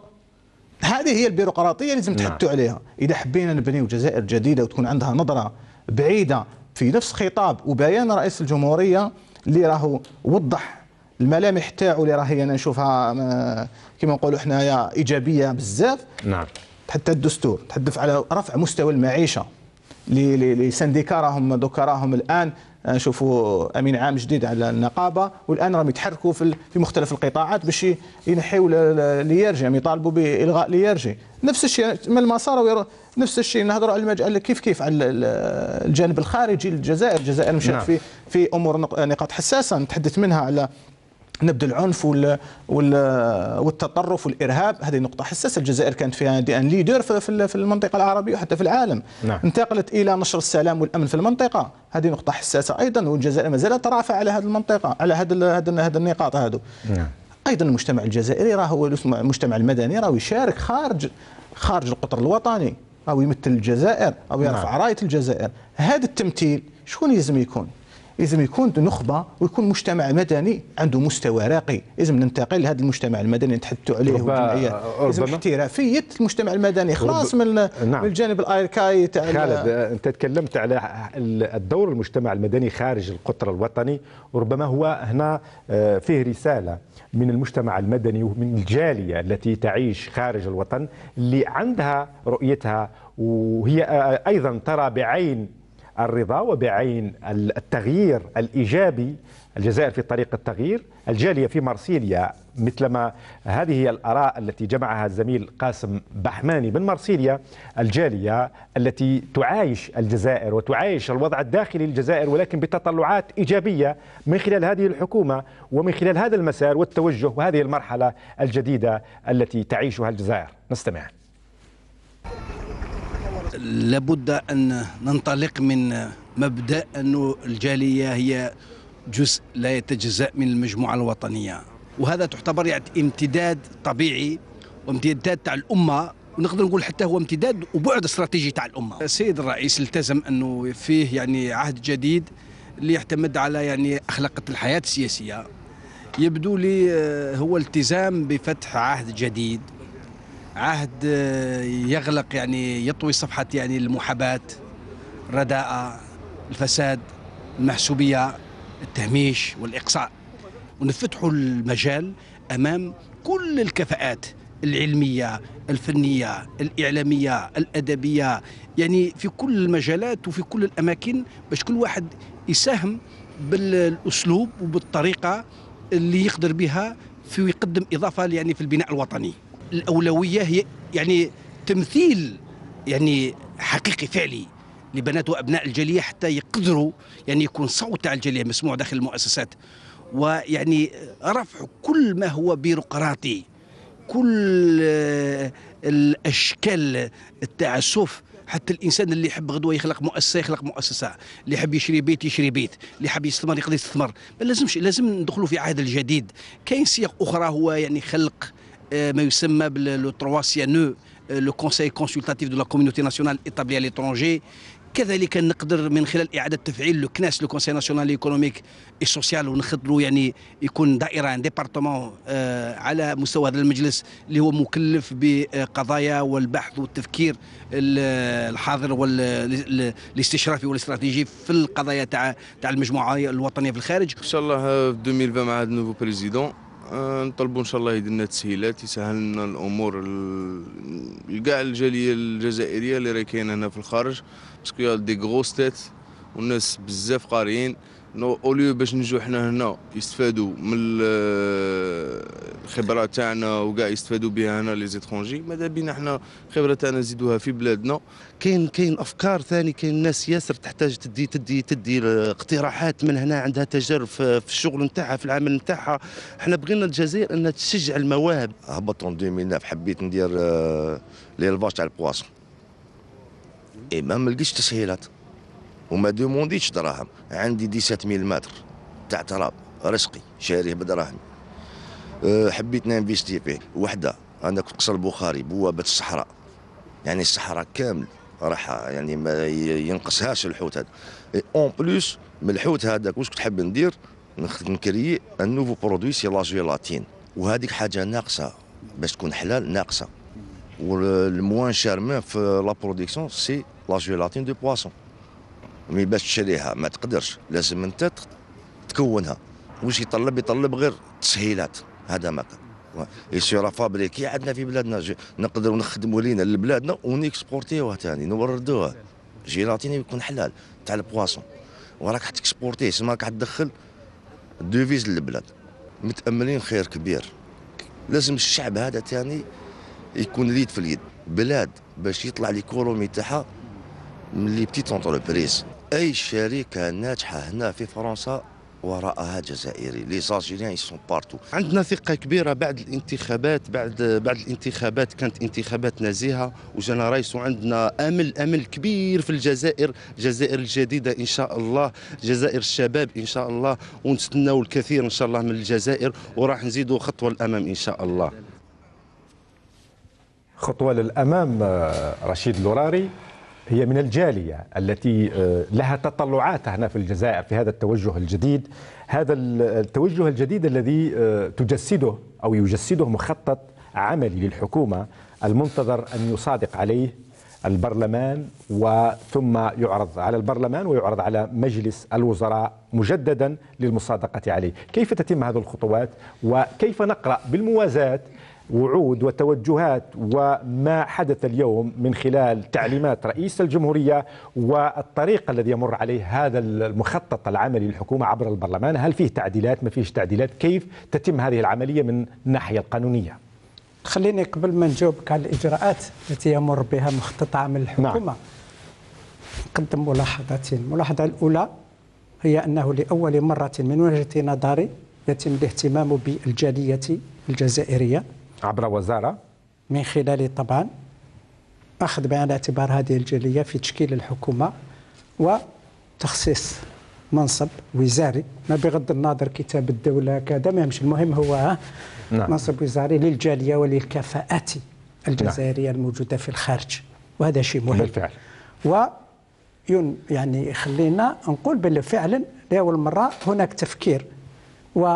هذه هي البيروقراطيه اللي لازم تحدوا نعم. عليها اذا حبينا نبنيو جزائر جديده وتكون عندها نظره بعيده في نفس خطاب وبيان رئيس الجمهوريه اللي راهو وضح الملامح تاعو اللي راهي انا نشوفها آه، كما نقولوا حنايا ايجابيه بزاف نعم حتى الدستور تحدث على رفع مستوى المعيشه لسانديكا راهم دوكا راهم الان نشوفوا آه، امين عام جديد على النقابه والان راهم يتحركوا في مختلف القطاعات باش ينحيوا ليرجي يعني يطالبوا بالغاء ليرجي نفس الشيء من المسار نفس الشيء نهضروا على المجال كيف كيف على الجانب الخارجي للجزائر الجزائر مشات نعم. في في امور نقاط حساسه نتحدث منها على نبذ العنف وال والتطرف والارهاب هذه نقطه حساسه الجزائر كانت فيها دي ان ليدر في المنطقه العربيه وحتى في العالم نعم. انتقلت الى نشر السلام والامن في المنطقه هذه نقطه حساسه ايضا والجزائر ما زالت ترافع على هذه المنطقه على هذا هذا النقاط هذو نعم. ايضا المجتمع الجزائري راهو المجتمع المدني راهو يشارك خارج خارج القطر الوطني أو يمثل الجزائر أو يرفع نعم. راية الجزائر هذا التمثيل شكون يلزم يكون لازم يكون نخبه ويكون مجتمع مدني عنده مستوى راقي لازم ننتقل لهذا المجتمع المدني نتحدثوا عليه والجمعيه لازم احترافيه المجتمع المدني خلاص من, نعم. من الجانب الايركاي تاع خالد انت تكلمت على الدور المجتمع المدني خارج القطر الوطني وربما هو هنا آه، فيه رساله من المجتمع المدني ومن الجاليه التي تعيش خارج الوطن اللي عندها رؤيتها وهي ايضا ترى بعين الرضا وبعين التغيير الإيجابي الجزائر في طريق التغيير الجالية في مارسيليا مثلما هذه هي الآراء التي جمعها الزميل قاسم بحماني من مارسيليا الجالية التي تعايش الجزائر وتعايش الوضع الداخلي للجزائر ولكن بتطلعات إيجابية من خلال هذه الحكومة ومن خلال هذا المسار والتوجه وهذه المرحلة الجديدة التي تعيشها الجزائر نستمع لابد أن ننطلق من مبدأ أن الجالية هي جزء لا يتجزأ من المجموعة الوطنية وهذا تعتبر يعني امتداد طبيعي وامتداد تاع الأمة ونقدر نقول حتى هو امتداد وبعد استراتيجي تاع الأمة السيد الرئيس التزم أنه فيه يعني عهد جديد اللي يعتمد على يعني أخلاقة الحياة السياسية يبدو لي آه، هو التزام بفتح عهد جديد عهد آه، يغلق يعني يطوي صفحة يعني المحاباة الرداءة الفساد المحسوبية التهميش والإقصاء ونفتحوا المجال أمام كل الكفاءات العلمية الفنية الإعلامية الأدبية يعني في كل المجالات وفي كل الأماكن باش كل واحد يساهم بالأسلوب وبالطريقة اللي يقدر بها في يقدم إضافة يعني في البناء الوطني الاولويه هي يعني تمثيل يعني حقيقي فعلي لبنات وابناء الجاليه حتى يقدروا يعني يكون صوت تاع الجاليه مسموع داخل المؤسسات ويعني رفع كل ما هو بيروقراطي كل آه، الاشكال التعسف حتى الانسان اللي يحب غدوه يخلق مؤسسه يخلق مؤسسه اللي يحب يشري بيت يشري بيت اللي يحب يستثمر يقدر يستثمر ما لازمش لازم ندخلوا في عهد الجديد كاين سياق اخرى هو يعني خلق ما يسمى بلو 3 سي ان او لو كونساي كونسلتاتيف دو لا كوميونيتي ناسيونال ايتابلي ا ليترونجي كذلك نقدر من خلال اعاده تفعيل لو كناس لو كونسي ناسيونال ايكونوميك اي سوسيال ونخدروا يعني يكون دائره ان ديبارتمون euh, على مستوى هذا المجلس اللي هو مكلف بقضايا والبحث والتفكير الحاضر والاستشرافي والاستراتيجي في القضايا تاع تاع المجموعه الوطنيه في الخارج ان شاء الله في euh، 2020 مع هذا النوفو بريزيدون نطلبوا ان شاء الله يدير لنا تسهيلات يسهل لنا الامور لكاع الجاليه الجزائريه اللي راهي كاينه هنا في الخارج باسكو دي غوستات والناس بزاف قاريين نو اوليو باش نجو حنا هنا يستفادوا من الخبره آه، تاعنا وكاع يستفادوا بها هنا لي زيترونجي ماذا بينا حنا الخبره تاعنا نزيدوها في بلادنا كاين كاين افكار ثاني كاين ناس ياسر تحتاج تدي تدي تدي اقتراحات من هنا عندها تجارب في الشغل نتاعها في العمل نتاعها حنا بغينا الجزائر انها تشجع المواهب هبطت 2009 حبيت ندير آه، ليلفاج تاع البواسون اي ما لقيتش تسهيلات وما دومونديتش دراهم عندي 17000 متر تاع تراب رزقي شاريه بدراهم أه، حبيت نانفيستي فيه وحده انا كنت قصر البخاري بوابه الصحراء يعني الصحراء كامل راح يعني ما ينقصهاش الحوت هذا اون بلوس من الحوت هذاك واش كنت حاب ندير نكري ان نوفو برودوي سي لا جيلاتين وهذيك حاجه ناقصه باش تكون حلال ناقصه والموان شارمان في لا برودكسيون سي لا جيلاتين دو بواسون مي باش تشريها ما تقدرش لازم انت تكونها واش يطلب يطلب غير تسهيلات هذا ما كان يسير فابريكي عندنا في بلادنا نقدروا نخدموا لينا لبلادنا ونيكسبورتيوه ثاني نوردوه جيلاتيني يكون حلال تاع البواسون وراك حتكسبورتي سما راك حتدخل ديفيز للبلاد متاملين خير كبير لازم الشعب هذا ثاني يكون اليد في اليد بلاد باش يطلع ليكولومي تاعها من لي بتيت اونتربريز اي شركه ناجحه هنا في فرنسا وراءها جزائري لي زالجيريان يسون بارتو عندنا ثقه كبيره بعد الانتخابات بعد بعد الانتخابات كانت انتخابات نزيهه وجانا رئيس وعندنا امل امل كبير في الجزائر الجزائر الجديده ان شاء الله جزائر الشباب ان شاء الله ونتسناو الكثير ان شاء الله من الجزائر وراح نزيدوا خطوه للامام ان شاء الله خطوه للامام آه، رشيد لوراري هي من الجالية التي آه، لها تطلعات هنا في الجزائر في هذا التوجه الجديد هذا التوجه الجديد الذي آه، تجسده أو يجسده مخطط عملي للحكومة المنتظر أن يصادق عليه البرلمان وثم يعرض على البرلمان ويعرض على مجلس الوزراء مجددا للمصادقة عليه كيف تتم هذه الخطوات وكيف نقرأ بالموازاة وعود وتوجهات وما حدث اليوم من خلال تعليمات رئيس الجمهورية والطريق الذي يمر عليه هذا المخطط العملي للحكومة عبر البرلمان هل فيه تعديلات ما فيش تعديلات كيف تتم هذه العملية من الناحية القانونية خليني قبل ما نجاوبك على الإجراءات التي يمر بها مخطط عمل نعم. الحكومة نعم. قدم ملاحظتين الملاحظة الأولى هي أنه لأول مرة من وجهة نظري يتم الاهتمام بالجالية الجزائرية عبر وزارة من خلال طبعا أخذ بعين الاعتبار هذه الجالية في تشكيل الحكومة وتخصيص منصب وزاري ما بغض النظر كتاب الدولة كذا ما يمشي المهم هو نعم. منصب وزاري للجالية وللكفاءات الجزائرية نعم. الموجودة في الخارج وهذا شيء مهم بالفعل و يعني خلينا نقول بالفعل فعلا لأول مرة هناك تفكير و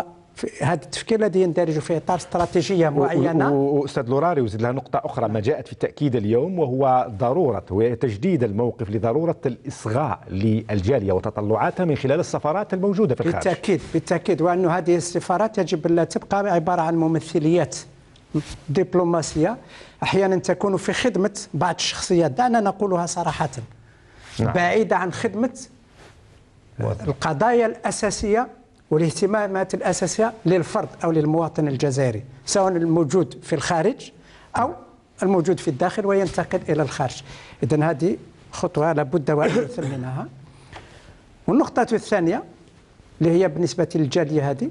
هذا التفكير الذي يندرج في اطار استراتيجيه معينه واستاذ لوراري وزيد لها نقطه اخرى ما جاءت في التاكيد اليوم وهو ضروره وتجديد الموقف لضروره الاصغاء للجاليه وتطلعاتها من خلال السفارات الموجوده في الخارج بالتاكيد بالتاكيد وان هذه السفارات يجب لا تبقى عباره عن ممثليات دبلوماسيه احيانا تكون في خدمه بعض الشخصيات دعنا نقولها صراحه نعم. بعيده عن خدمه القضايا الاساسيه والاهتمامات الأساسية للفرد أو للمواطن الجزائري سواء الموجود في الخارج أو الموجود في الداخل وينتقل إلى الخارج إذا هذه خطوة لابد وأن منها والنقطة الثانية اللي هي بالنسبة للجالية هذه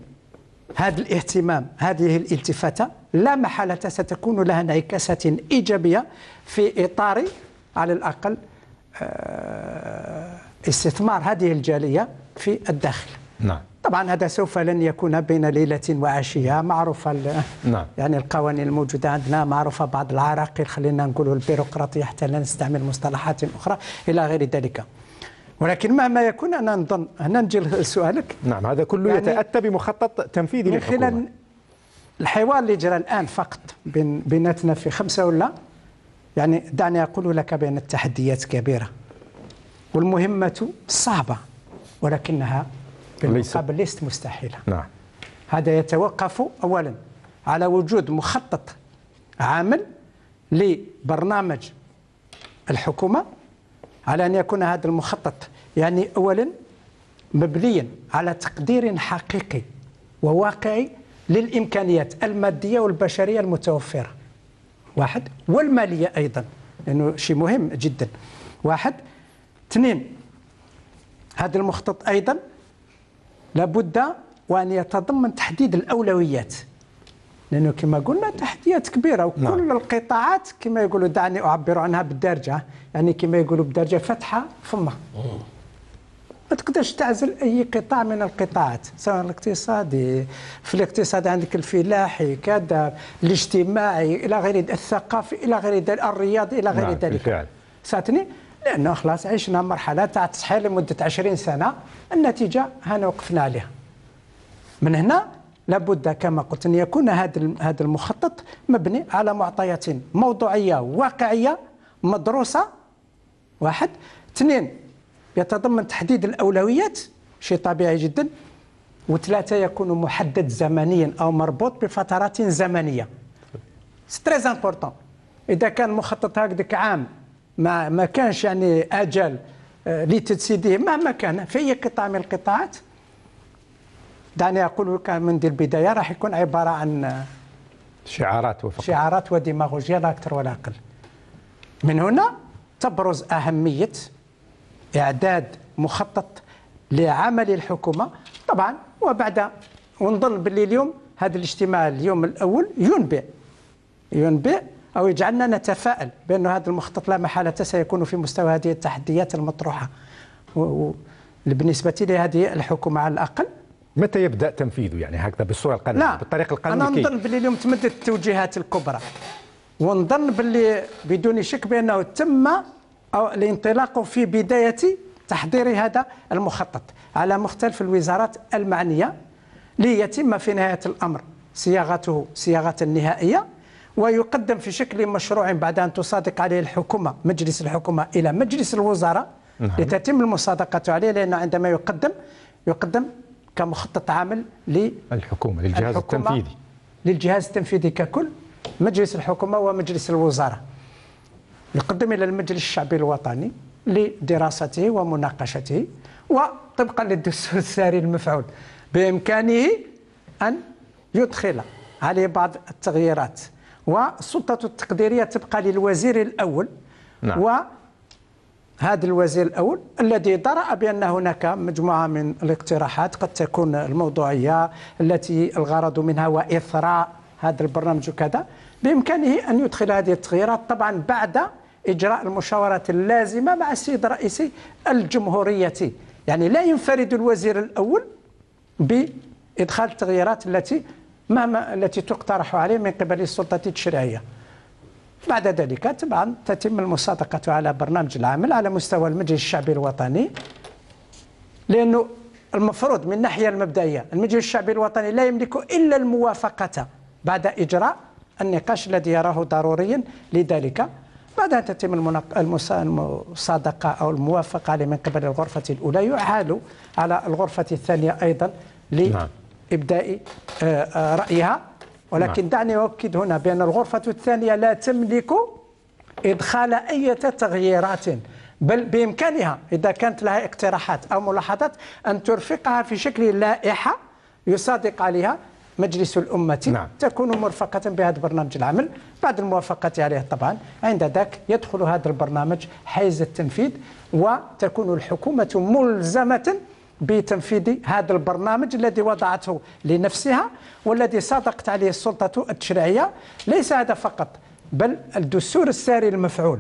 هذا الاهتمام هذه الالتفاتة لا محالة ستكون لها انعكاسات إيجابية في إطار على الأقل آه، استثمار هذه الجالية في الداخل نعم طبعا هذا سوف لن يكون بين ليلة وعشية معروفة نعم. يعني القوانين الموجودة عندنا معروفة بعض العراقيل خلينا نقول البيروقراطية حتى لا نستعمل مصطلحات أخرى إلى غير ذلك ولكن مهما يكون أنا نظن هنا نجي لسؤالك نعم هذا كله يعني يتأتى بمخطط تنفيذي من خلال الحوار اللي جرى الآن فقط بين بيناتنا في خمسة ولا يعني دعني أقول لك بأن التحديات كبيرة والمهمة صعبة ولكنها بالمقابل ليست مستحيلة نعم هذا يتوقف أولا على وجود مخطط عامل لبرنامج الحكومة على أن يكون هذا المخطط يعني أولا مبنيا على تقدير حقيقي وواقعي للإمكانيات المادية والبشرية المتوفرة واحد والمالية أيضا لأنه شيء مهم جدا واحد اثنين هذا المخطط أيضا لابد وأن يتضمن تحديد الأولويات لأنه كما قلنا تحديات كبيرة وكل نعم. القطاعات كما يقولوا دعني أعبر عنها بالدرجة يعني كما يقولوا بدرجه فتحة فما ما تقدرش تعزل اي قطاع من القطاعات سواء الاقتصادي في الاقتصاد عندك الفلاحي كذا الاجتماعي الى غير الثقافي الى غير الرياضي الى غير نعم ذلك ساتني لانه خلاص عشنا مرحله تاع تصحيح لمده 20 سنه النتيجه هنا وقفنا عليها من هنا لابد كما قلت ان يكون هذا هذا المخطط مبني على معطيات موضوعيه واقعيه مدروسه واحد اثنين يتضمن تحديد الاولويات شيء طبيعي جدا وثلاثه يكون محدد زمنيا او مربوط بفترات زمنيه سي تري امبورطون اذا كان مخطط هكذاك عام ما ما كانش يعني اجل آه، لتجسيده مهما كان في اي قطاع من القطاعات دعني اقول لك من دي البدايه راح يكون عباره عن آه، شعارات وفقط شعارات وديماغوجيا لا اكثر ولا اقل من هنا تبرز اهميه اعداد مخطط لعمل الحكومه طبعا وبعد ونظن باللي اليوم هذا الاجتماع اليوم الاول ينبئ ينبئ أو يجعلنا نتفائل بأن هذا المخطط لا محالة سيكون في مستوى هذه التحديات المطروحة بالنسبة لهذه الحكومة على الأقل متى يبدا تنفيذه يعني هكذا بالصوره القانونيه بالطريقه القانونيه انا نظن باللي اليوم تمدت التوجيهات الكبرى ونظن باللي بدون شك بانه تم أو الانطلاق في بدايه تحضير هذا المخطط على مختلف الوزارات المعنيه ليتم في نهايه الامر صياغته صياغه النهائيه ويقدم في شكل مشروع بعد أن تصادق عليه الحكومة مجلس الحكومة إلى مجلس الوزراء نعم. لتتم المصادقة عليه لأن عندما يقدم يقدم كمخطط عامل للحكومة للجهاز الحكومة التنفيذي للجهاز التنفيذي ككل مجلس الحكومة ومجلس الوزراء يقدم إلى المجلس الشعبي الوطني لدراسته ومناقشته وطبقا للدستور الساري المفعول بإمكانه أن يدخل عليه بعض التغييرات والسلطة التقديرية تبقى للوزير الأول نعم. و هذا الوزير الأول الذي درأ بأن هناك مجموعة من الاقتراحات قد تكون الموضوعية التي الغرض منها وإثراء هذا البرنامج وكذا بإمكانه أن يدخل هذه التغييرات طبعا بعد إجراء المشاورات اللازمة مع السيد رئيس الجمهورية يعني لا ينفرد الوزير الأول بإدخال التغييرات التي ما التي تقترح عليه من قبل السلطة التشريعية بعد ذلك طبعا تتم المصادقة على برنامج العمل على مستوى المجلس الشعبي الوطني لأنه المفروض من الناحية المبدئية المجلس الشعبي الوطني لا يملك إلا الموافقة بعد إجراء النقاش الذي يراه ضروريا لذلك بعد أن تتم المصادقة أو الموافقة عليه من قبل الغرفة الأولى يعال على الغرفة الثانية أيضا ل... نعم. إبداء آه، آه، رأيها ولكن نعم. دعني أؤكد هنا بأن الغرفة الثانية لا تملك إدخال أي تغييرات بل بإمكانها إذا كانت لها اقتراحات أو ملاحظات أن ترفقها في شكل لائحة يصادق عليها مجلس الأمة نعم. تكون مرفقة بهذا برنامج العمل بعد الموافقة عليه طبعا عند ذاك يدخل هذا البرنامج حيز التنفيذ وتكون الحكومة ملزمة بتنفيذ هذا البرنامج الذي وضعته لنفسها والذي صادقت عليه السلطة التشريعية ليس هذا فقط بل الدستور الساري المفعول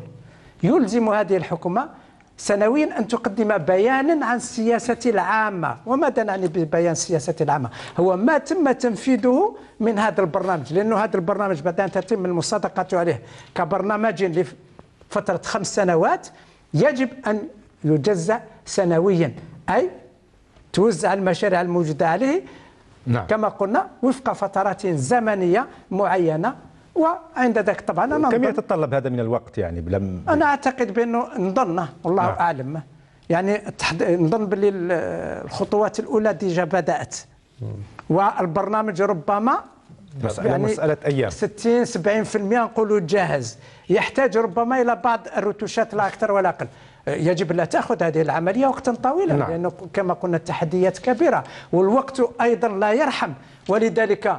يلزم هذه الحكومة سنويا أن تقدم بيانا عن السياسة العامة وماذا نعني ببيان السياسة العامة هو ما تم تنفيذه من هذا البرنامج لأنه هذا البرنامج بعد أن تتم المصادقة عليه كبرنامج لفترة خمس سنوات يجب أن يجزأ سنويا أي توزع المشاريع الموجودة عليه نعم. كما قلنا وفق فترات زمنية معينة وعند ذاك طبعا أنا كم يتطلب هذا من الوقت يعني بلم أنا أعتقد بأنه نظن والله نعم. أعلم يعني نظن باللي الخطوات الأولى ديجا بدأت والبرنامج ربما مسألة نعم، يعني مسألة أيام 60 70% نقولوا جاهز يحتاج ربما إلى بعض الرتوشات لا أكثر ولا أقل يجب لا تاخذ هذه العمليه وقتا طويلا نعم. لانه كما قلنا التحديات كبيره والوقت ايضا لا يرحم ولذلك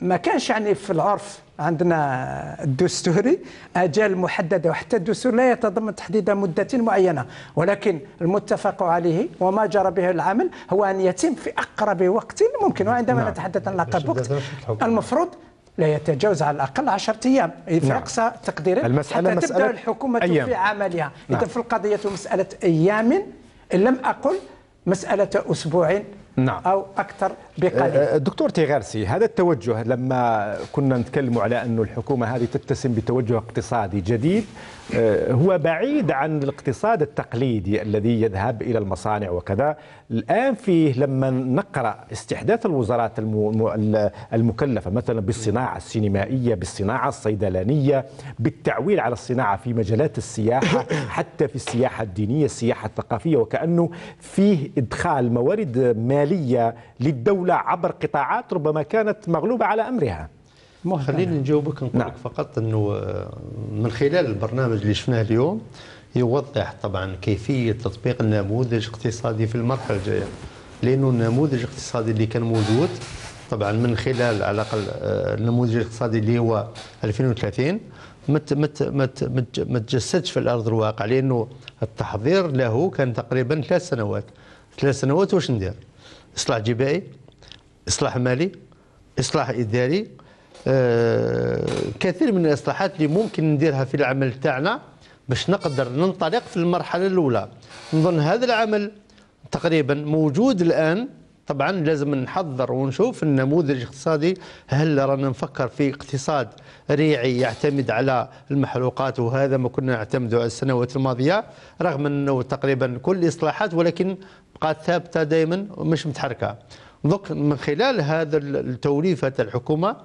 ما كانش يعني في العرف عندنا الدستوري اجال محدده وحتى الدستور لا يتضمن تحديد مده معينه ولكن المتفق عليه وما جرى به العمل هو ان يتم في اقرب وقت ممكن وعندما نعم. نتحدث عن نعم. لقب وقت نعم. المفروض لا يتجاوز على الاقل 10 ايام في اقصى تقدير تقديرا المسألة حتى مسألة تبدا الحكومه أيام. في عملها نعم. اذا في القضيه مساله ايام ان لم اقل مساله اسبوع نعم. أو أكثر بقليل أه، أه، دكتور تيغارسي هذا التوجه لما كنا نتكلم على انه الحكومة هذه تتسم بتوجه اقتصادي جديد آه، هو بعيد عن الاقتصاد التقليدي الذي يذهب إلى المصانع وكذا الآن فيه لما نقرأ استحداث الوزارات المكلفة مثلا بالصناعة السينمائية بالصناعة الصيدلانية بالتعويل على الصناعة في مجالات السياحة حتى في السياحة الدينية السياحة الثقافية وكأنه فيه إدخال موارد مالية للدولة عبر قطاعات ربما كانت مغلوبة على أمرها خليني نجاوبك نقول نعم. فقط انه آه، من خلال البرنامج اللي شفناه اليوم يوضح طبعا كيفيه تطبيق النموذج الاقتصادي في المرحله الجايه لانه النموذج الاقتصادي اللي كان موجود طبعا من خلال على الاقل آه، النموذج الاقتصادي اللي هو 2030 ما تجسدش في الارض الواقع لانه التحضير له كان تقريبا ثلاث سنوات ثلاث سنوات واش ندير؟ اصلاح جبائي اصلاح مالي اصلاح اداري آه، كثير من الاصلاحات اللي ممكن نديرها في العمل تاعنا باش نقدر ننطلق في المرحله الاولى نظن هذا العمل تقريبا موجود الان طبعا لازم نحضر ونشوف النموذج الاقتصادي هل رانا نفكر في اقتصاد ريعي يعتمد على المحروقات وهذا ما كنا نعتمده على السنوات الماضيه رغم انه تقريبا كل الاصلاحات ولكن بقات ثابته دائما ومش متحركه دوك من خلال هذا التوليفه الحكومه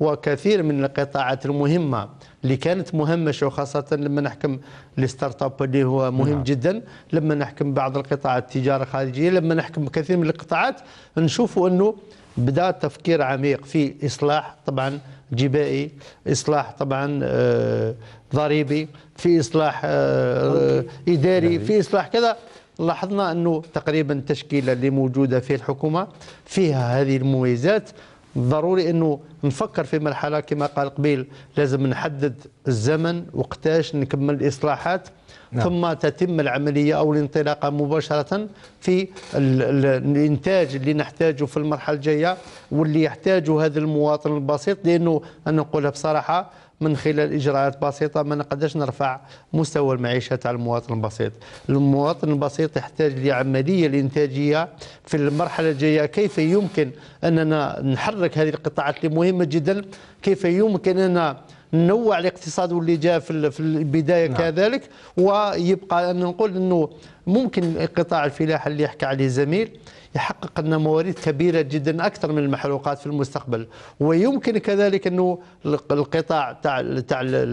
وكثير من القطاعات المهمة اللي كانت مهمشة وخاصة لما نحكم الستارت اب اللي هو مهم نعم. جدا لما نحكم بعض القطاعات التجارة الخارجية لما نحكم كثير من القطاعات نشوفوا أنه بدأ تفكير عميق في إصلاح طبعا جبائي إصلاح طبعا آه، ضريبي في إصلاح آه، إداري في إصلاح كذا لاحظنا أنه تقريبا التشكيلة اللي موجودة في الحكومة فيها هذه المميزات ضروري انه نفكر في مرحله كما قال قبيل لازم نحدد الزمن وقتاش نكمل الاصلاحات نعم. ثم تتم العمليه او الانطلاقه مباشره في الانتاج اللي نحتاجه في المرحله الجايه واللي يحتاجه هذا المواطن البسيط لانه انا نقولها بصراحه من خلال اجراءات بسيطه ما نقدرش نرفع مستوى المعيشه تاع المواطن البسيط المواطن البسيط يحتاج لعمليه الانتاجيه في المرحله الجايه كيف يمكن اننا نحرك هذه القطاعات المهمه جدا كيف يمكن اننا نوع الاقتصاد واللي جاء في البدايه نعم. كذلك ويبقى ان نقول انه ممكن قطاع الفلاحه اللي يحكي عليه زميل يحقق لنا موارد كبيره جدا اكثر من المحروقات في المستقبل ويمكن كذلك انه القطاع تاع تاع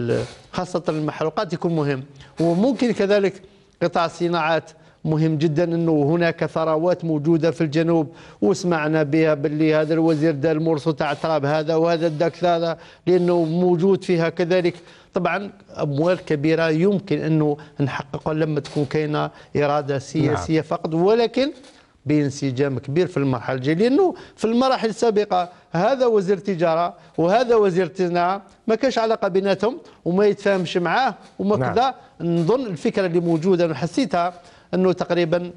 خاصه المحروقات يكون مهم وممكن كذلك قطاع الصناعات مهم جدا انه هناك ثروات موجوده في الجنوب وسمعنا بها باللي هذا الوزير دار المرصو تاع تراب هذا وهذا داك هذا لانه موجود فيها كذلك طبعا اموال كبيره يمكن انه نحققها لما تكون كاينه اراده سياسيه نعم. فقط ولكن بانسجام كبير في المرحله الجايه لانه في المراحل السابقه هذا وزير التجاره وهذا وزير الصناعه ما كانش علاقه بيناتهم وما يتفاهمش معاه وما نعم. كذا نظن الفكره اللي موجوده انا حسيتها انه تقريبا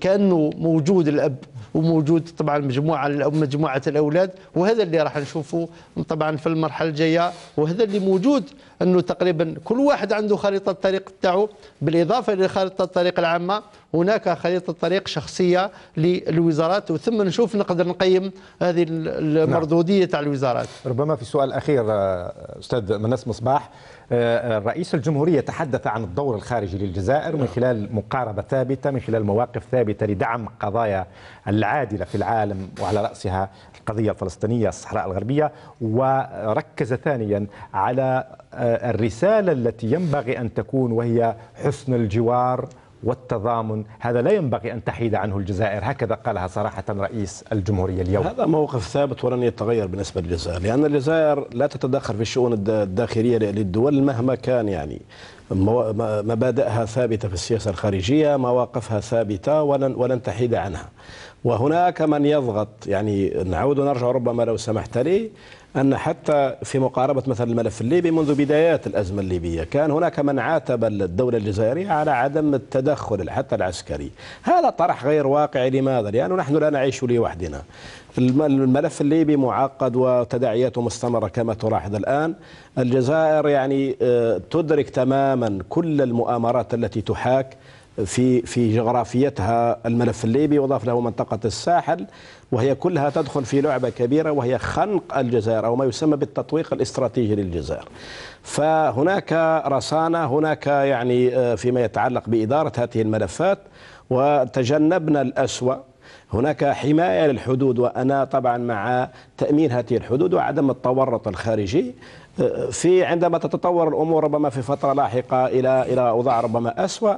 كانه موجود الاب وموجود طبعا مجموعه مجموعه الاولاد وهذا اللي راح نشوفه طبعا في المرحله الجايه وهذا اللي موجود انه تقريبا كل واحد عنده خريطه الطريق تاعو بالاضافه لخريطه الطريق العامه هناك خريطه طريق شخصيه للوزارات وثم نشوف نقدر نقيم هذه نعم. المردوديه نعم. تاع الوزارات ربما في سؤال اخير آه، استاذ منس مصباح آه، رئيس الجمهورية تحدث عن الدور الخارجي للجزائر من خلال مقاربة ثابتة من خلال مواقف ثابتة لدعم قضايا العادلة في العالم وعلى رأسها القضية الفلسطينية الصحراء الغربية وركز ثانيا على آه، الرسالة التي ينبغي أن تكون وهي حسن الجوار والتضامن هذا لا ينبغي أن تحيد عنه الجزائر هكذا قالها صراحة رئيس الجمهورية اليوم هذا موقف ثابت ولن يتغير بالنسبة للجزائر لأن الجزائر لا تتدخل في الشؤون الداخلية للدول مهما كان يعني مبادئها ثابتة في السياسة الخارجية مواقفها ثابتة ولن, ولن تحيد عنها وهناك من يضغط يعني نعود ونرجع ربما لو سمحت لي أن حتى في مقاربة مثلا الملف الليبي منذ بدايات الأزمة الليبية كان هناك من عاتب الدولة الجزائرية على عدم التدخل حتى العسكري هذا طرح غير واقعي لماذا؟ لأنه نحن لا نعيش لوحدنا الملف الليبي معقد وتداعياته مستمرة كما تلاحظ الآن الجزائر يعني آه، تدرك تماما كل المؤامرات التي تحاك في في جغرافيتها الملف الليبي وضاف له منطقة الساحل وهي كلها تدخل في لعبة كبيرة وهي خنق الجزائر أو ما يسمى بالتطويق الاستراتيجي للجزائر فهناك رصانة هناك يعني آه، فيما يتعلق بإدارة هذه الملفات وتجنبنا الاسوء هناك حماية للحدود وأنا طبعا مع تأمين هذه الحدود وعدم التورط الخارجي في عندما تتطور الامور ربما في فتره لاحقه الى الى اوضاع ربما اسوا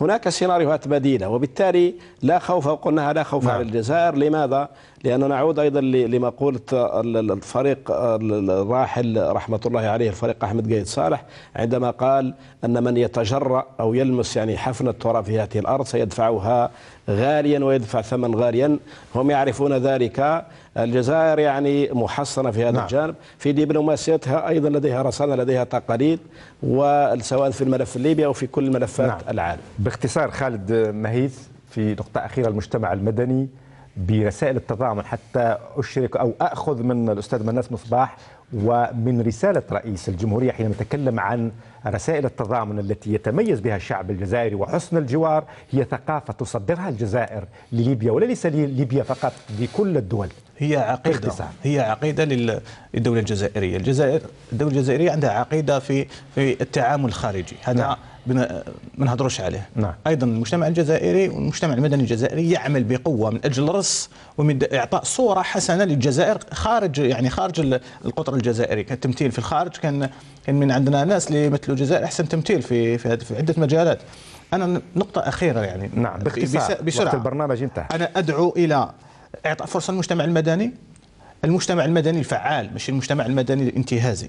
هناك سيناريوهات بديله وبالتالي لا خوف وقلناها لا خوف نعم. على الجزائر لماذا؟ لانه نعود ايضا لمقوله الفريق الراحل رحمه الله عليه الفريق احمد قيد صالح عندما قال ان من يتجرا او يلمس يعني حفنه تراب في هذه الارض سيدفعها غاليا ويدفع ثمن غاليا هم يعرفون ذلك الجزائر يعني محصنة في هذا نعم. الجانب في دبلوماسيتها أيضا لديها رصانة لديها تقاليد وسواء في الملف الليبي أو في كل الملفات نعم. العالم باختصار خالد مهيث في نقطة أخيرة المجتمع المدني برسائل التضامن حتى أشرك أو أخذ من الأستاذ مناس مصباح ومن رسالة رئيس الجمهورية حينما تكلم عن رسائل التضامن التي يتميز بها الشعب الجزائري وحسن الجوار هي ثقافة تصدرها الجزائر لليبيا وليس لليبيا فقط لكل الدول هي عقيدة اختصار. هي عقيدة للدولة الجزائرية الجزائر الدولة الجزائرية عندها عقيدة في في التعامل الخارجي هذا نعم. ما نهضروش عليه نعم. ايضا المجتمع الجزائري والمجتمع المدني الجزائري يعمل بقوه من اجل الرص ومن اعطاء صوره حسنه للجزائر خارج يعني خارج القطر الجزائري كان التمثيل في الخارج كان كان من عندنا ناس اللي يمثلوا الجزائر احسن تمثيل في في, في عده مجالات انا نقطه اخيره يعني نعم باختصار بسرعه وقت البرنامج انتهى انا ادعو الى اعطاء فرصه للمجتمع المدني المجتمع المدني الفعال مش المجتمع المدني الانتهازي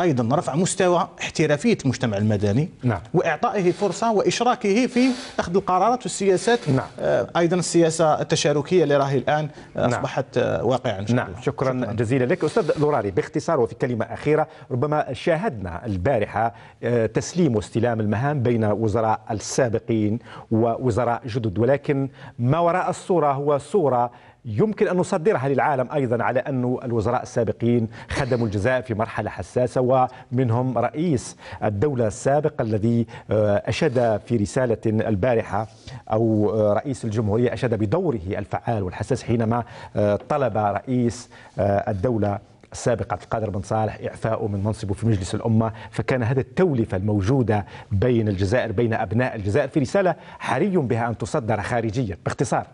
ايضا رفع مستوى احترافيه المجتمع المدني نعم. واعطائه فرصه واشراكه في اخذ القرارات والسياسات نعم. آه، ايضا السياسه التشاركيه اللي راهي الان نعم. اصبحت آه، واقعا نعم شكرا, شكرا جزيلا لك استاذ لوراري باختصار وفي كلمه اخيره ربما شاهدنا البارحه آه، تسليم واستلام المهام بين وزراء السابقين ووزراء جدد ولكن ما وراء الصوره هو صوره يمكن أن نصدرها للعالم أيضا على أن الوزراء السابقين خدموا الجزائر في مرحلة حساسة ومنهم رئيس الدولة السابق الذي آه، أشد في رسالة البارحة أو آه، رئيس الجمهورية أشد بدوره الفعال والحساس حينما آه، طلب رئيس الدولة السابق عبد القادر بن صالح اعفائه من منصبه في مجلس الامه، فكان هذا التوليفه الموجوده بين الجزائر بين ابناء الجزائر في رساله حري بها ان تصدر خارجيا باختصار.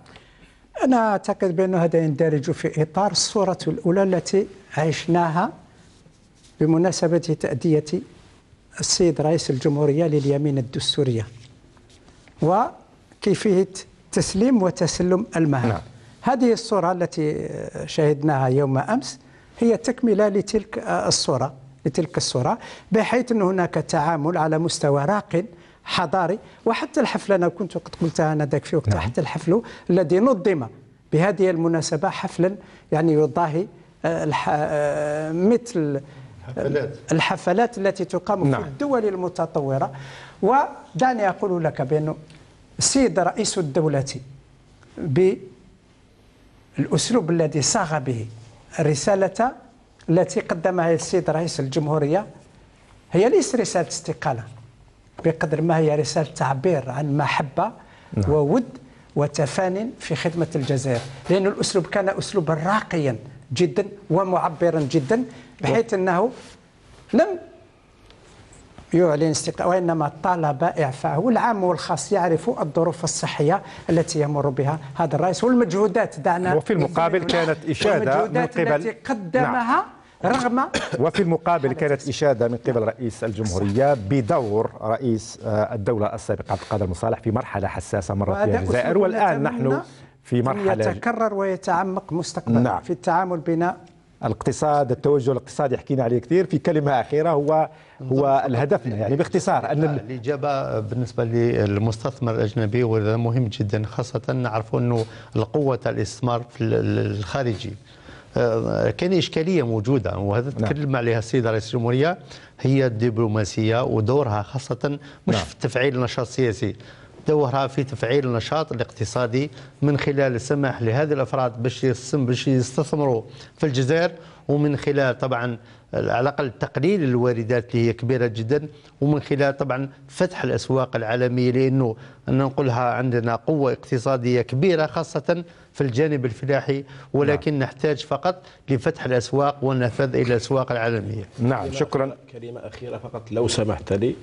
أنا أعتقد بأنه هذا يندرج في إطار الصورة الأولى التي عشناها بمناسبة تأدية السيد رئيس الجمهورية لليمين الدستورية وكيفية تسليم وتسلم المهام نعم. هذه الصورة التي شهدناها يوم أمس هي تكملة لتلك الصورة لتلك الصورة بحيث أن هناك تعامل على مستوى راقٍ حضاري وحتى الحفل أنا كنت قد قلتها أنا ذاك في وقتها نعم. حتى الحفل الذي نظم بهذه المناسبة حفلا يعني يضاهي آه، آه، مثل الحفلات. الحفلات التي تقام نعم. في الدول المتطورة ودعني أقول لك بأن السيد رئيس الدولة بالأسلوب الذي صاغ به الرسالة التي قدمها السيد رئيس الجمهورية هي ليس رسالة استقالة بقدر ما هي رسالة تعبير عن محبة نعم. وود وتفان في خدمة الجزائر لأن الأسلوب كان أسلوبا راقيا جدا ومعبرا جدا بحيث أنه لم يعلن استقلال وإنما طالب إعفاءه والعام والخاص يعرف الظروف الصحية التي يمر بها هذا الرئيس والمجهودات دعنا وفي المقابل كانت إشادة من قبل التي نعم. قدمها نعم. رغم وفي المقابل كانت إشادة من قبل رئيس الجمهورية بدور رئيس آه، الدولة السابق عبد القادر المصالح في مرحلة حساسة مرت فيها الجزائر والآن نحن في مرحلة يتكرر ويتعمق مستقبلا نعم. في التعامل بين الاقتصاد التوجه الاقتصادي حكينا عليه كثير في كلمة أخيرة هو نعم. هو الهدفنا يعني باختصار أن الإجابة بالنسبة للمستثمر الأجنبي وهذا مهم جدا خاصة نعرف أنه القوة الاستثمار في الخارجي آه، كان إشكالية موجودة وهذا نعم. تكلم عليها السيد رئيس الجمهورية هي الدبلوماسية ودورها خاصة مش نعم. في تفعيل النشاط السياسي دورها في تفعيل النشاط الاقتصادي من خلال السماح لهذه الافراد باش باش يستثمروا في الجزائر ومن خلال طبعا على الاقل تقليل الواردات اللي هي كبيره جدا ومن خلال طبعا فتح الاسواق العالميه لانه نقولها عندنا قوه اقتصاديه كبيره خاصه في الجانب الفلاحي ولكن نعم. نحتاج فقط لفتح الاسواق والنفذ الى الاسواق العالميه. نعم شكرا. كلمه اخيره فقط لو سمحت لي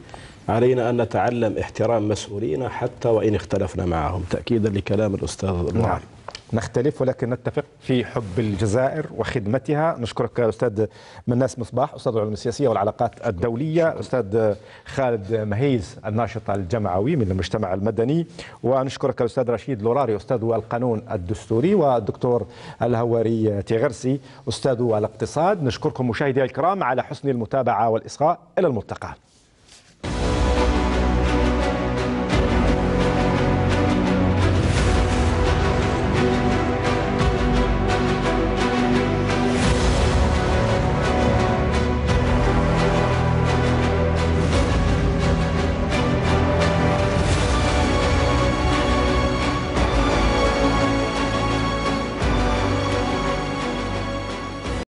علينا ان نتعلم احترام مسؤولينا حتى وان اختلفنا معهم تاكيدا لكلام الاستاذ نعم. نختلف ولكن نتفق في حب الجزائر وخدمتها نشكرك أستاذ مناس مصباح أستاذ العلوم السياسية والعلاقات الدولية شكرا. أستاذ خالد مهيز الناشط الجمعوي من المجتمع المدني ونشكرك الأستاذ رشيد لوراري أستاذ القانون الدستوري والدكتور الهواري تيغرسي أستاذ الاقتصاد نشكركم مشاهدي الكرام على حسن المتابعة والإصغاء إلى الملتقى